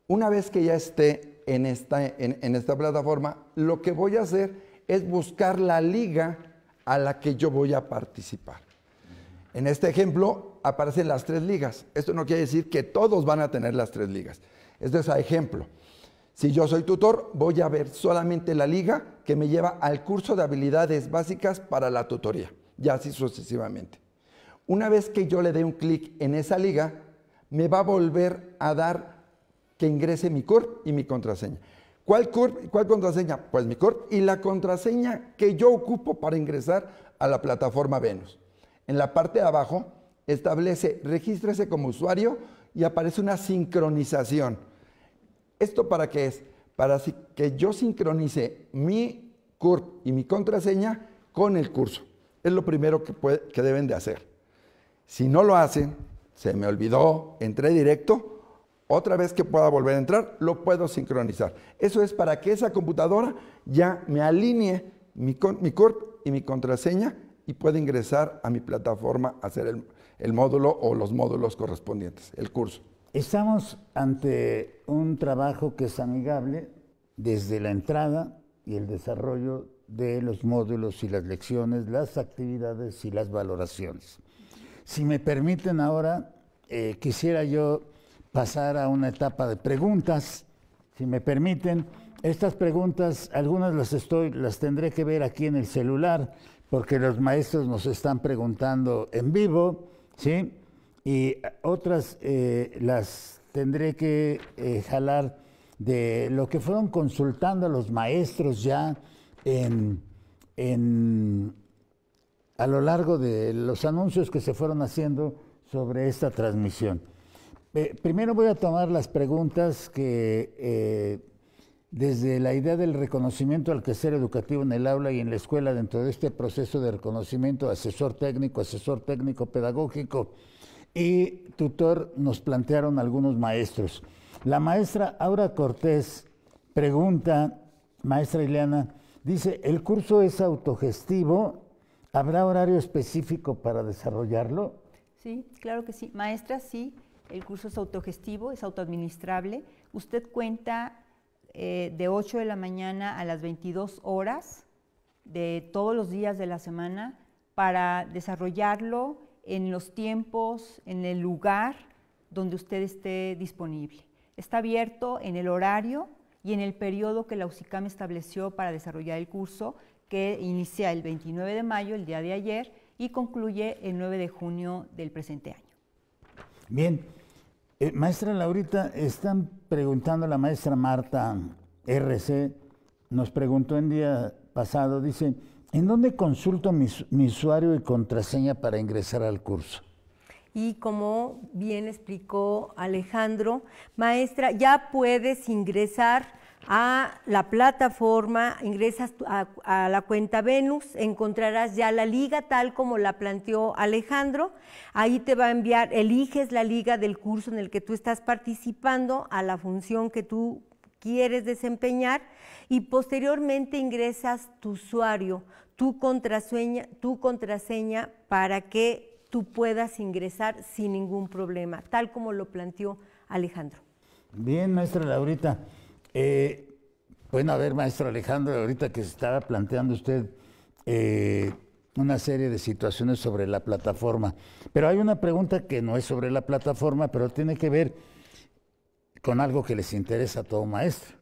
Una vez que ya esté en esta, esta plataforma, lo que voy a hacer es buscar la liga a la que yo voy a participar. En este ejemplo aparecen las tres ligas. Esto no quiere decir que todos van a tener las tres ligas. Este es a ejemplo. Si yo soy tutor, voy a ver solamente la liga que me lleva al curso de habilidades básicas para la tutoría, y así sucesivamente. Una vez que yo le dé un clic en esa liga, me va a volver a dar que ingrese mi CURP y mi contraseña. ¿Cuál CURP y cuál contraseña? Pues mi CURP y la contraseña que yo ocupo para ingresar a la plataforma Venus. En la parte de abajo establece, regístrese como usuario y aparece una sincronización. ¿Esto para qué es? Para que yo sincronice mi CURP y mi contraseña con el curso. Es lo primero que, que deben de hacer. Si no lo hacen, se me olvidó, entré directo, otra vez que pueda volver a entrar, lo puedo sincronizar. Eso es para que esa computadora ya me alinee mi, mi y mi contraseña y pueda ingresar a mi plataforma a hacer el módulo o los módulos correspondientes, el curso. Estamos ante un trabajo que es amigable desde la entrada y el desarrollo de los módulos y las lecciones, las actividades y las valoraciones. Si me permiten ahora, eh, quisiera yo pasar a una etapa de preguntas. Si me permiten, estas preguntas, algunas las, estoy, las tendré que ver aquí en el celular, porque los maestros nos están preguntando en vivo, ¿sí? Y otras eh, las tendré que eh, jalar de lo que fueron consultando los maestros ya en a lo largo de los anuncios que se fueron haciendo sobre esta transmisión. Eh, primero voy a tomar las preguntas que eh, desde la idea del reconocimiento al ser educativo en el aula y en la escuela dentro de este proceso de reconocimiento asesor técnico, asesor técnico pedagógico y tutor nos plantearon algunos maestros. La maestra Aura Cortés pregunta, maestra Ileana, dice, ¿el curso es autogestivo ¿Habrá horario específico para desarrollarlo? Sí, claro que sí. Maestra, sí, el curso es autogestivo, es autoadministrable. Usted cuenta eh, de 8 de la mañana a las 22 horas de todos los días de la semana para desarrollarlo en los tiempos, en el lugar donde usted esté disponible. Está abierto en el horario y en el periodo que la USICAM estableció para desarrollar el curso, que inicia el 29 de mayo, el día de ayer, y concluye el 9 de junio del presente año. Bien, eh, maestra Laurita, están preguntando la maestra Marta RC, nos preguntó el día pasado, dice, ¿en dónde consulto mi usuario y contraseña para ingresar al curso? y como bien explicó Alejandro, maestra, ya puedes ingresar a la plataforma, ingresas a, la cuenta Venus, encontrarás ya la liga tal como la planteó Alejandro. Ahí te va a enviar, eliges la liga del curso en el que tú estás participando a la función que tú quieres desempeñar y posteriormente ingresas tu usuario, tu contraseña, tu contraseña para que tú puedas ingresar sin ningún problema, tal como lo planteó Alejandro. Bien, maestra Laurita. Eh, bueno, a ver, maestro Alejandro, ahorita que se estaba planteando usted eh, una serie de situaciones sobre la plataforma, pero hay una pregunta que no es sobre la plataforma, pero tiene que ver con algo que les interesa a todo maestro.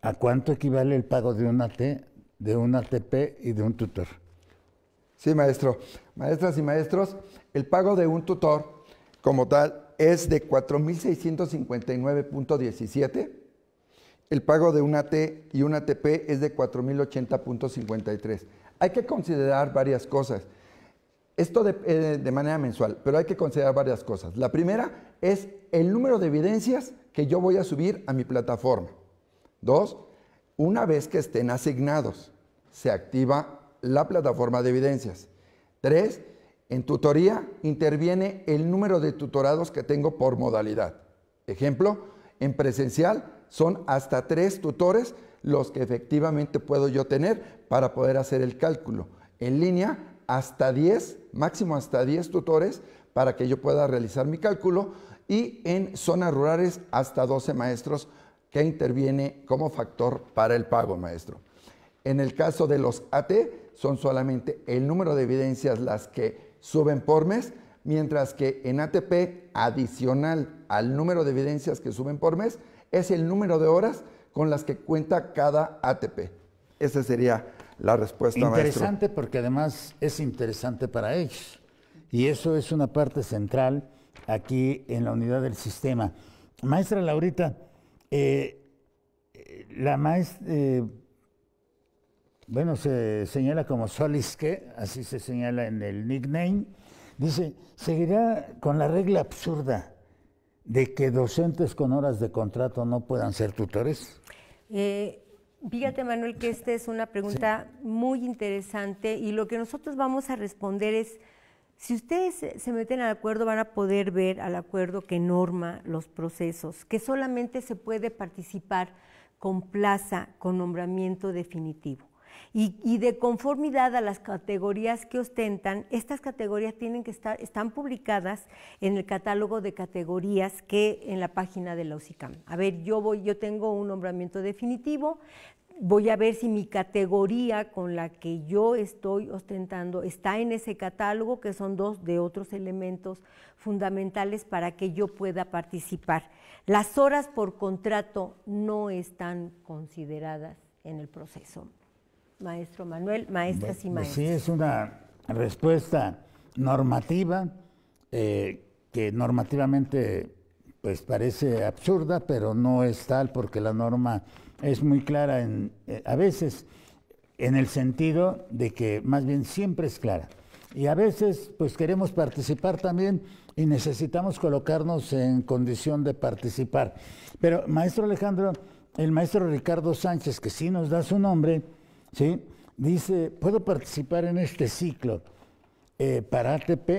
¿A cuánto equivale el pago de un AT, de un ATP y de un tutor? Sí, maestro. Maestras y maestros, el pago de un tutor como tal es de 4.659.17 el pago de una t y una tp es de 4.080.53. Hay que considerar varias cosas. Esto de, eh, de, manera mensual, pero hay que considerar varias cosas. La primera es el número de evidencias que yo voy a subir a mi plataforma. Dos, una vez que estén asignados, se activa la plataforma de evidencias. Tres, en tutoría interviene el número de tutorados que tengo por modalidad. Ejemplo, en presencial son hasta tres tutores los que efectivamente puedo yo tener para poder hacer el cálculo. En línea, hasta 10, máximo hasta 10 tutores para que yo pueda realizar mi cálculo y en zonas rurales hasta 12 maestros que interviene como factor para el pago, maestro. En el caso de los AT, son solamente el número de evidencias las que suben por mes, mientras que en ATP, adicional al número de evidencias que suben por mes, es el número de horas con las que cuenta cada ATP. Esa sería la respuesta. Interesante porque además es interesante para ellos. Y eso es una parte central aquí en la unidad del sistema. Maestra Laurita, eh, la maestra, eh, bueno, se señala como Solisque, así se señala en el nickname, dice, seguirá con la regla absurda de que docentes con horas de contrato no puedan ser tutores? Eh, fíjate, Manuel, que esta es una pregunta muy interesante y lo que nosotros vamos a responder es, si ustedes se meten al acuerdo, van a poder ver al acuerdo que norma los procesos, que solamente se puede participar con plaza, con nombramiento definitivo y, de conformidad a las categorías que ostentan, estas categorías tienen que estar, están publicadas en el catálogo de categorías que en la página de la OSICAM. A ver, yo voy, yo tengo un nombramiento definitivo, voy a ver si mi categoría con la que yo estoy ostentando está en ese catálogo, que son dos de otros elementos fundamentales para que yo pueda participar. Las horas por contrato no están consideradas en el proceso maestro Manuel, maestras y pues maestros. Sí, es una respuesta normativa eh, que normativamente pues parece absurda, pero no es tal porque la norma es muy clara en, eh, a veces en el sentido de que más bien siempre es clara. Y a veces pues queremos participar también y necesitamos colocarnos en condición de participar. Pero maestro Alejandro, el maestro Ricardo Sánchez, que sí nos da su nombre, ¿sí? Dice, puedo participar en este ciclo eh, para ATP.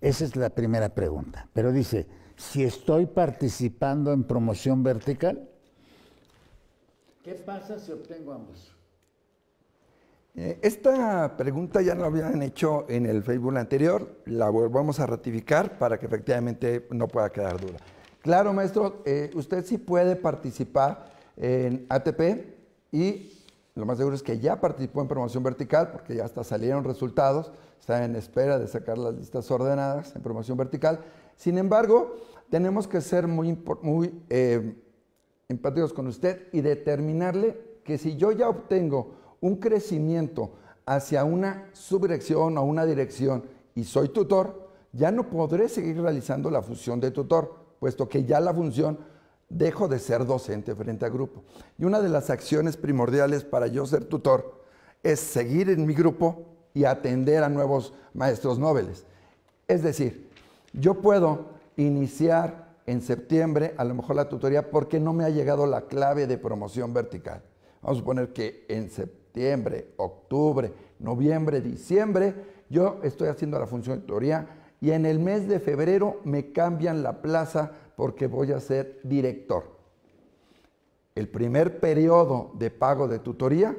Esa es la primera pregunta. Pero dice, si estoy participando en promoción vertical, ¿qué pasa si obtengo ambos? Eh, esta pregunta ya la habían hecho en el Facebook anterior, la volvamos a ratificar para que efectivamente no pueda quedar duda. Claro, maestro, eh, usted sí puede participar en ATP y lo más seguro es que ya participó en promoción vertical porque ya hasta salieron resultados, está en espera de sacar las listas ordenadas en promoción vertical. Sin embargo, tenemos que ser muy, eh, empáticos con usted y determinarle que si yo ya obtengo un crecimiento hacia una subdirección o una dirección y soy tutor, ya no podré seguir realizando la función de tutor, puesto que ya la función dejo de ser docente frente a grupo. Y una de las acciones primordiales para yo ser tutor es seguir en mi grupo y atender a nuevos maestros nobles Es decir, yo puedo iniciar en septiembre a lo mejor la tutoría porque no me ha llegado la clave de promoción vertical. Vamos a suponer que en septiembre, octubre, noviembre, diciembre, yo estoy haciendo la función de tutoría y en el mes de febrero me cambian la plaza porque voy a ser director. El primer periodo de pago de tutoría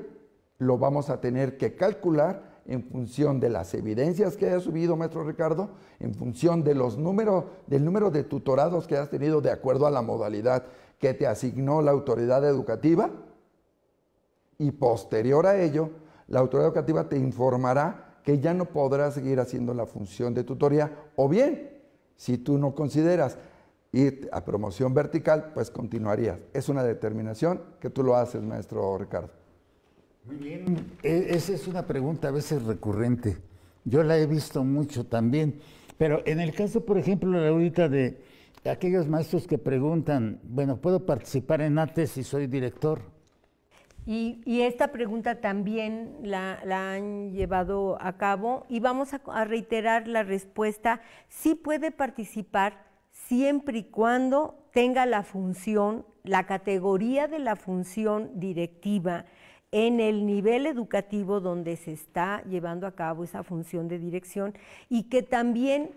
lo vamos a tener que calcular en función de las evidencias que haya subido, maestro Ricardo, en función de los del número de tutorados que has tenido de acuerdo a la modalidad que te asignó la autoridad educativa. Y posterior a ello, la autoridad educativa te informará que ya no podrás seguir haciendo la función de tutoría. O bien, si tú no consideras y a promoción vertical, pues continuaría. Es una determinación que tú lo haces, maestro Ricardo. Muy bien, e, esa es una pregunta a veces recurrente. Yo la he visto mucho también, pero en el caso, por ejemplo, de aquellos maestros que preguntan, bueno, ¿puedo participar en ATE si soy director? Y, esta pregunta también la, han llevado a cabo y vamos a, a reiterar la respuesta, sí puede participar siempre y cuando tenga la función, la categoría de la función directiva en el nivel educativo donde se está llevando a cabo esa función de dirección y que también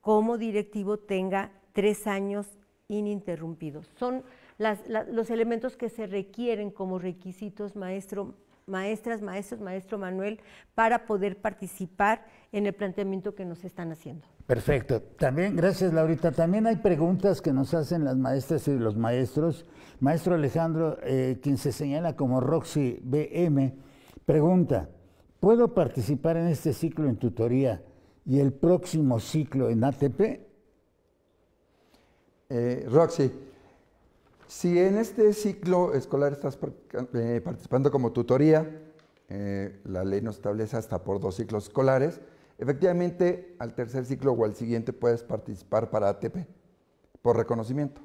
como directivo tenga tres años ininterrumpidos. Son los elementos que se requieren como requisitos, maestro, maestras, maestros, maestro Manuel, para poder participar en el planteamiento que nos están haciendo. Perfecto. También, gracias Laurita. También hay preguntas que nos hacen las maestras y los maestros. Maestro Alejandro, eh, quien se señala como Roxy BM, pregunta, ¿puedo participar en este ciclo en tutoría y el próximo ciclo en ATP? Eh, Roxy, si en este ciclo escolar estás eh, participando como tutoría, eh, la ley nos establece hasta por dos ciclos escolares, efectivamente al tercer ciclo o al siguiente puedes participar para ATP, por reconocimiento.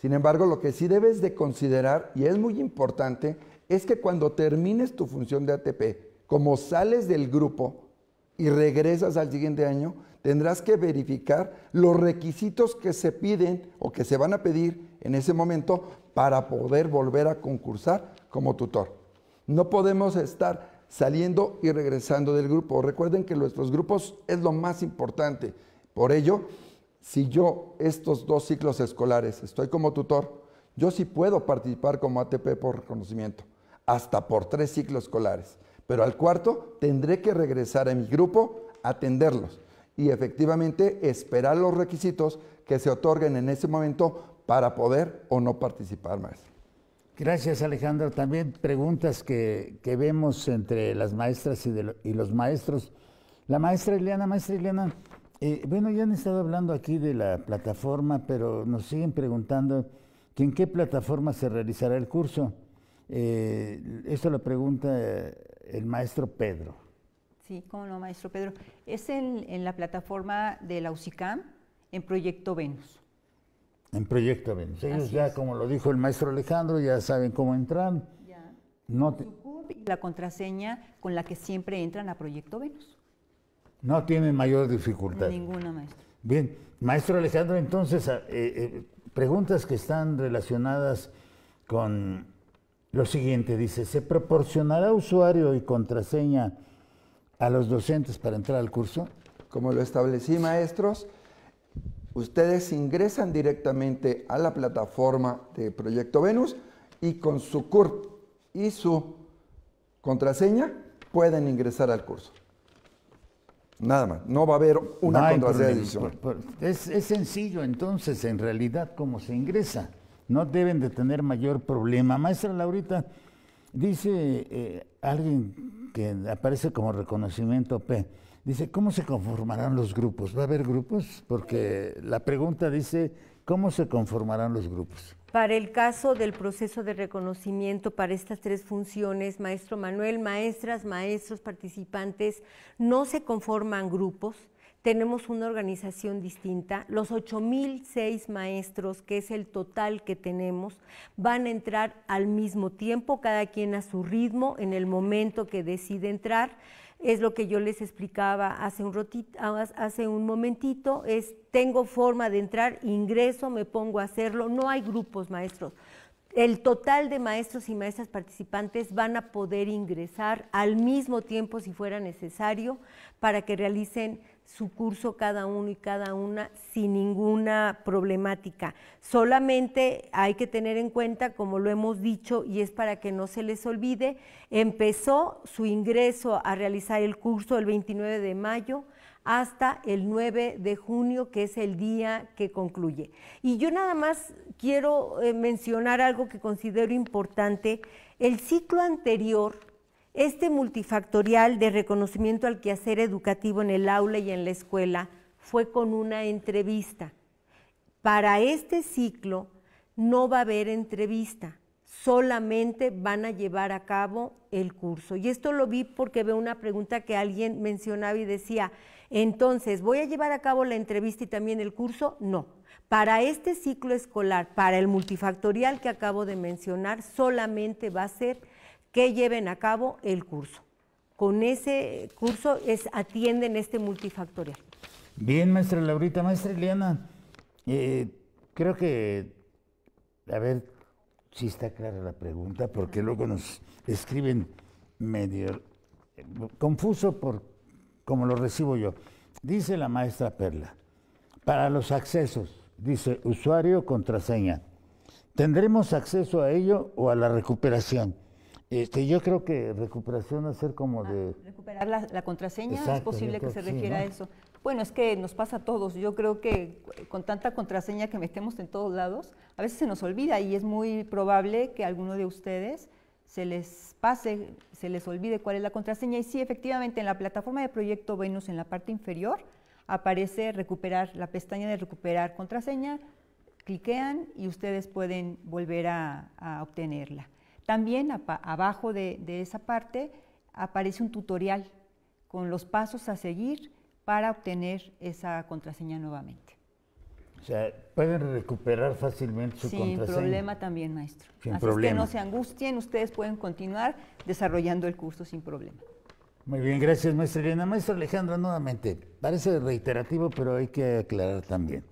Sin embargo, lo que sí debes de considerar, y es muy importante, es que cuando termines tu función de ATP, como sales del grupo y regresas al siguiente año, tendrás que verificar los requisitos que se piden o que se van a pedir en ese momento para poder volver a concursar como tutor. No podemos estar saliendo y regresando del grupo. Recuerden que nuestros grupos es lo más importante. Por ello, si yo estos dos ciclos escolares estoy como tutor, yo sí puedo participar como ATP por reconocimiento, hasta por tres ciclos escolares. Pero al cuarto tendré que regresar a mi grupo, atenderlos y efectivamente esperar los requisitos que se otorguen en ese momento para poder o no participar, maestro. Gracias, Alejandro. También preguntas que, vemos entre las maestras y, los maestros. La maestra Ileana, maestra Eliana. Eh, bueno, ya han estado hablando aquí de la plataforma, pero nos siguen preguntando que en qué plataforma se realizará el curso. Eh, esto lo pregunta el maestro Pedro. Sí, cómo no, maestro Pedro. Es en, la plataforma de la UCICAM, en Proyecto Venus. En Proyecto Venus. Ellos ya, como lo dijo el maestro Alejandro, ya saben cómo entrar. Ya. No te... La contraseña con la que siempre entran a Proyecto Venus. No tienen mayor dificultad. Ninguna, maestro. Bien, maestro Alejandro, entonces, eh, eh, preguntas que están relacionadas con lo siguiente. Dice, ¿se proporcionará usuario y contraseña a los docentes para entrar al curso? Como lo establecí, maestros, ustedes ingresan directamente a la plataforma de Proyecto Venus y con su CURP y su contraseña pueden ingresar al curso. Nada más, no va a haber una contraseña Es, es sencillo entonces, en realidad, cómo se ingresa. No deben de tener mayor problema. Maestra Laurita, Dice eh, alguien que aparece como reconocimiento P, dice, ¿cómo se conformarán los grupos? ¿Va a haber grupos? Porque la pregunta dice, ¿cómo se conformarán los grupos? Para el caso del proceso de reconocimiento para estas tres funciones, maestro Manuel, maestras, maestros, participantes, no se conforman grupos, tenemos una organización distinta. Los 8.006 maestros, que es el total que tenemos, van a entrar al mismo tiempo, cada quien a su ritmo, en el momento que decide entrar. Es lo que yo les explicaba hace un, ah, hace un momentito, es tengo forma de entrar, ingreso, me pongo a hacerlo, no hay grupos maestros el total de maestros y maestras participantes van a poder ingresar al mismo tiempo si fuera necesario para que realicen su curso cada uno y cada una sin ninguna problemática. Solamente hay que tener en cuenta, como lo hemos dicho, y es para que no se les olvide, empezó su ingreso a realizar el curso el 29 de mayo hasta el 9 de junio, que es el día que concluye. Y yo nada más quiero eh, mencionar algo que considero importante. El ciclo anterior este multifactorial de reconocimiento al quehacer educativo en el aula y en la escuela fue con una entrevista. Para este ciclo no va a haber entrevista, solamente van a llevar a cabo el curso. Y esto lo vi porque veo una pregunta que alguien mencionaba y decía, entonces, ¿voy a llevar a cabo la entrevista y también el curso? No. Para este ciclo escolar, para el multifactorial que acabo de mencionar, solamente va a ser que lleven a cabo el curso. Con ese curso es, atienden este multifactorial. Bien, maestra Laurita. Maestra Eliana, eh, creo que, a ver, si está clara la pregunta, porque luego nos escriben medio confuso por como lo recibo yo. Dice la maestra Perla, para los accesos, dice usuario, contraseña, ¿tendremos acceso a ello o a la recuperación? Este, yo creo que recuperación ser como de... Ah, recuperar la, contraseña, es posible que se refiera a eso. Bueno, es que nos pasa a todos. Yo creo que con tanta contraseña que metemos en todos lados, a veces se nos olvida y es muy probable que alguno de ustedes se les pase, se les olvide cuál es la contraseña. Y sí, efectivamente, en la plataforma de Proyecto Venus, en la parte inferior, aparece recuperar, la pestaña de recuperar contraseña, cliquean y ustedes pueden volver a obtenerla. También abajo de, esa parte aparece un tutorial con los pasos a seguir para obtener esa contraseña nuevamente. O sea, pueden recuperar fácilmente su contraseña. Sin problema también, maestro. Sin Así que no se angustien, ustedes pueden continuar desarrollando el curso sin problema. Muy bien, gracias, maestra Elena. maestro Alejandra, nuevamente, parece reiterativo, pero hay que aclarar también.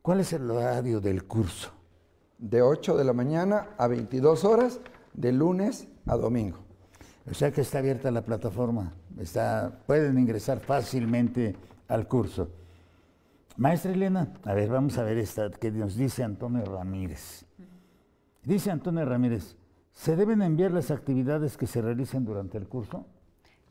¿Cuál es el horario del curso? De 8 de la mañana a 22 horas, de lunes a domingo. O sea que está abierta la plataforma, está, pueden ingresar fácilmente al curso. Maestra Elena, a ver, vamos a ver esta que nos dice Antonio Ramírez. Dice Antonio Ramírez, ¿se deben enviar las actividades que se realicen durante el curso?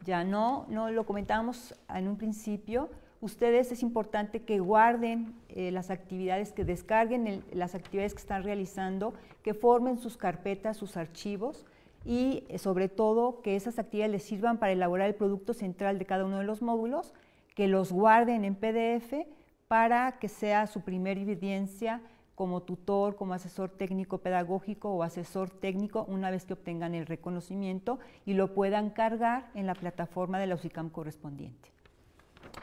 Ya no, no lo comentábamos en un principio, ustedes es importante que guarden eh, las actividades, que descarguen las actividades que están realizando, que formen sus carpetas, sus archivos y eh, sobre todo que esas actividades les sirvan para elaborar el producto central de cada uno de los módulos, que los guarden en PDF para que sea su primera evidencia como tutor, como asesor técnico pedagógico o asesor técnico una vez que obtengan el reconocimiento y lo puedan cargar en la plataforma de la correspondiente.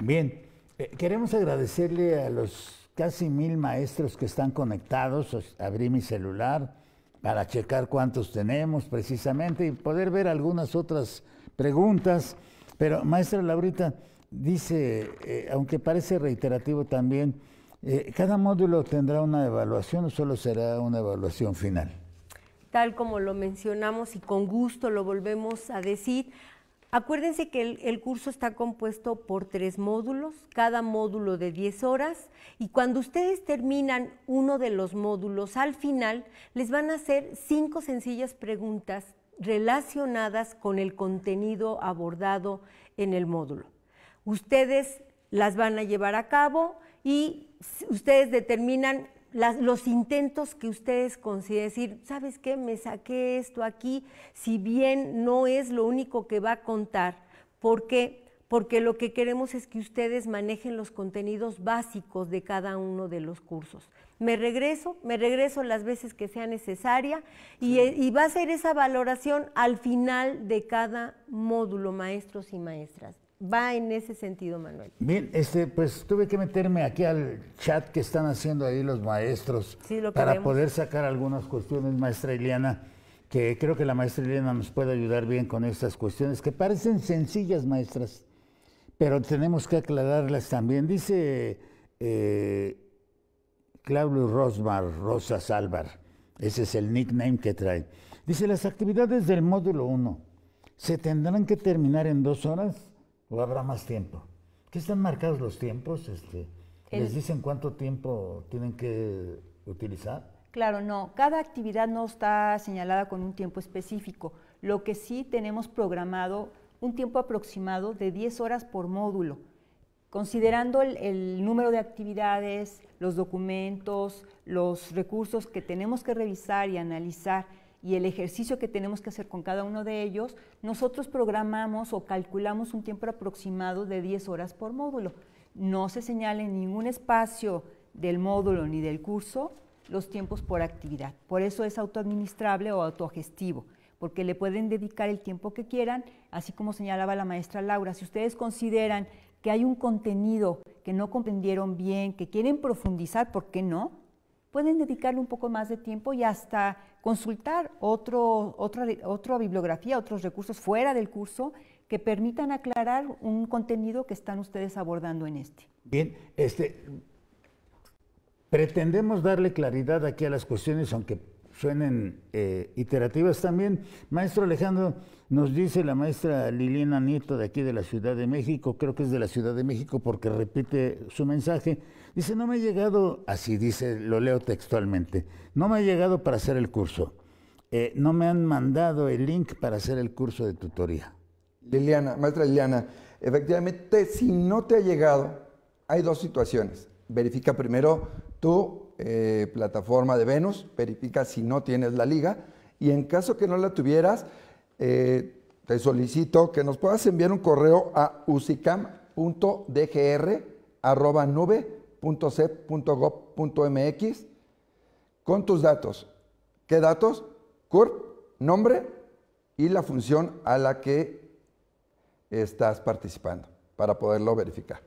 Bien, eh, queremos agradecerle a los casi mil maestros que están conectados. abrí mi celular para checar cuántos tenemos precisamente y poder ver algunas otras preguntas. Pero, maestra Laurita, dice, eh, aunque parece reiterativo también, eh, ¿cada módulo tendrá una evaluación o solo será una evaluación final? Tal como lo mencionamos y con gusto lo volvemos a decir, Acuérdense que el, curso está compuesto por tres módulos, cada módulo de 10 horas, y cuando ustedes terminan uno de los módulos, al final les van a hacer cinco sencillas preguntas relacionadas con el contenido abordado en el módulo. Ustedes las van a llevar a cabo y ustedes determinan los intentos que ustedes consideren decir, ¿sabes qué? Me saqué esto aquí, si bien no es lo único que va a contar. ¿Por qué? Porque lo que queremos es que ustedes manejen los contenidos básicos de cada uno de los cursos. Me regreso, me regreso las veces que sea necesaria y va a ser esa valoración al final de cada módulo, maestros y maestras va en ese sentido, Manuel. Bien, este, pues tuve que meterme aquí al chat que están haciendo ahí los maestros para poder sacar algunas cuestiones, maestra Ileana, que creo que la maestra Eliana nos puede ayudar bien con estas cuestiones, que parecen sencillas, maestras, pero tenemos que aclararlas también. Dice eh, Claudio Rosmar, Rosa Álvar, ese es el nickname que trae. Dice, las actividades del módulo 1 se tendrán que terminar en dos horas ¿O habrá más tiempo? ¿Qué están marcados los tiempos? Este, ¿Les dicen cuánto tiempo tienen que utilizar? Claro, no. Cada actividad no está señalada con un tiempo específico. Lo que sí tenemos programado un tiempo aproximado de 10 horas por módulo, considerando el, el número de actividades, los documentos, los recursos que tenemos que revisar y analizar y el ejercicio que tenemos que hacer con cada uno de ellos, nosotros programamos o calculamos un tiempo aproximado de 10 horas por módulo. No se señala en ningún espacio del módulo ni del curso los tiempos por actividad. Por eso es autoadministrable o autogestivo, porque le pueden dedicar el tiempo que quieran, así como señalaba la maestra Laura. Si ustedes consideran que hay un contenido que no comprendieron bien, que quieren profundizar, ¿por qué no? Pueden dedicarle un poco más de tiempo y hasta consultar otra, otra bibliografía, otros recursos fuera del curso que permitan aclarar un contenido que están ustedes abordando en este. Bien, este, pretendemos darle claridad aquí a las cuestiones, aunque suenen eh, iterativas también. Maestro Alejandro, nos dice la maestra Liliana Nieto de aquí de la Ciudad de México, creo que es de la Ciudad de México porque repite su mensaje, dice, no me ha llegado, así dice, lo leo textualmente, no me ha llegado para hacer el curso, eh, no me han mandado el link para hacer el curso de tutoría. Liliana, maestra Liliana, efectivamente, si no te ha llegado, hay dos situaciones. Verifica primero tú eh, plataforma de Venus, verifica si no tienes la liga y en caso que no la tuvieras, eh, te solicito que nos puedas enviar un correo a usicam.dgr.nube.cep.gov.mx con tus datos. ¿Qué datos? CURP, nombre y la función a la que estás participando para poderlo verificar.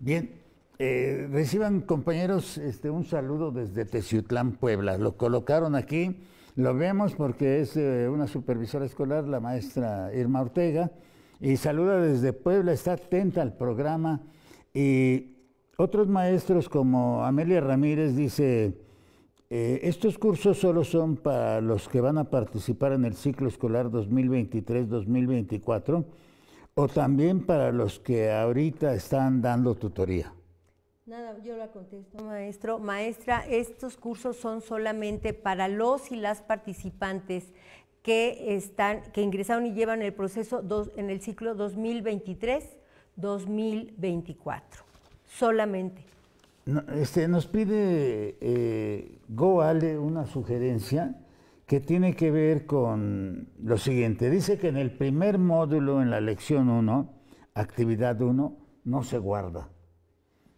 Bien, eh, reciban, compañeros, este, un saludo desde Teciutlán, Puebla. Lo colocaron aquí, lo vemos porque es eh, una supervisora escolar, la maestra Irma Ortega, y saluda desde Puebla, está atenta al programa. Y otros maestros como Amelia Ramírez dice, eh, estos cursos solo son para los que van a participar en el ciclo escolar 2023-2024 o también para los que ahorita están dando tutoría. Nada, yo la contesto, maestro. Maestra, estos cursos son solamente para los y las participantes que están, que ingresaron y llevan el proceso en el ciclo 2023-2024. Solamente. este, nos pide eh, Goale una sugerencia que tiene que ver con lo siguiente. Dice que en el primer módulo, en la lección 1, actividad 1, no se guarda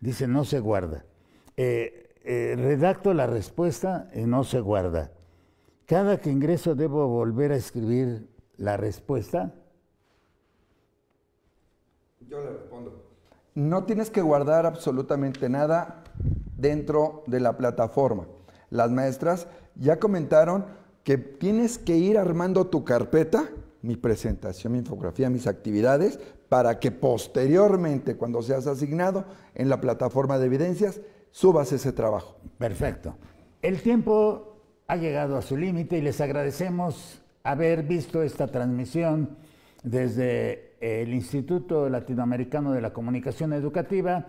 Dice, no se guarda. Eh, eh, redacto la respuesta y eh, no se guarda. Cada que ingreso debo volver a escribir la respuesta. Yo le respondo. No tienes que guardar absolutamente nada dentro de la plataforma. Las maestras ya comentaron que tienes que ir armando tu carpeta, mi presentación, mi infografía, mis actividades, para que posteriormente, cuando seas asignado en la plataforma de evidencias, subas ese trabajo. Perfecto. El tiempo ha llegado a su límite y les agradecemos haber visto esta transmisión desde el Instituto Latinoamericano de la Comunicación Educativa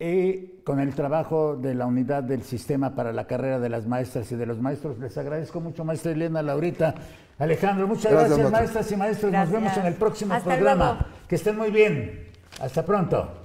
y con el trabajo de la unidad del sistema para la carrera de las maestras y de los maestros. Les agradezco mucho, maestra Elena Laurita, Alejandro, muchas gracias, maestras y maestros. Nos vemos en el próximo programa. Que estén muy bien. Hasta pronto.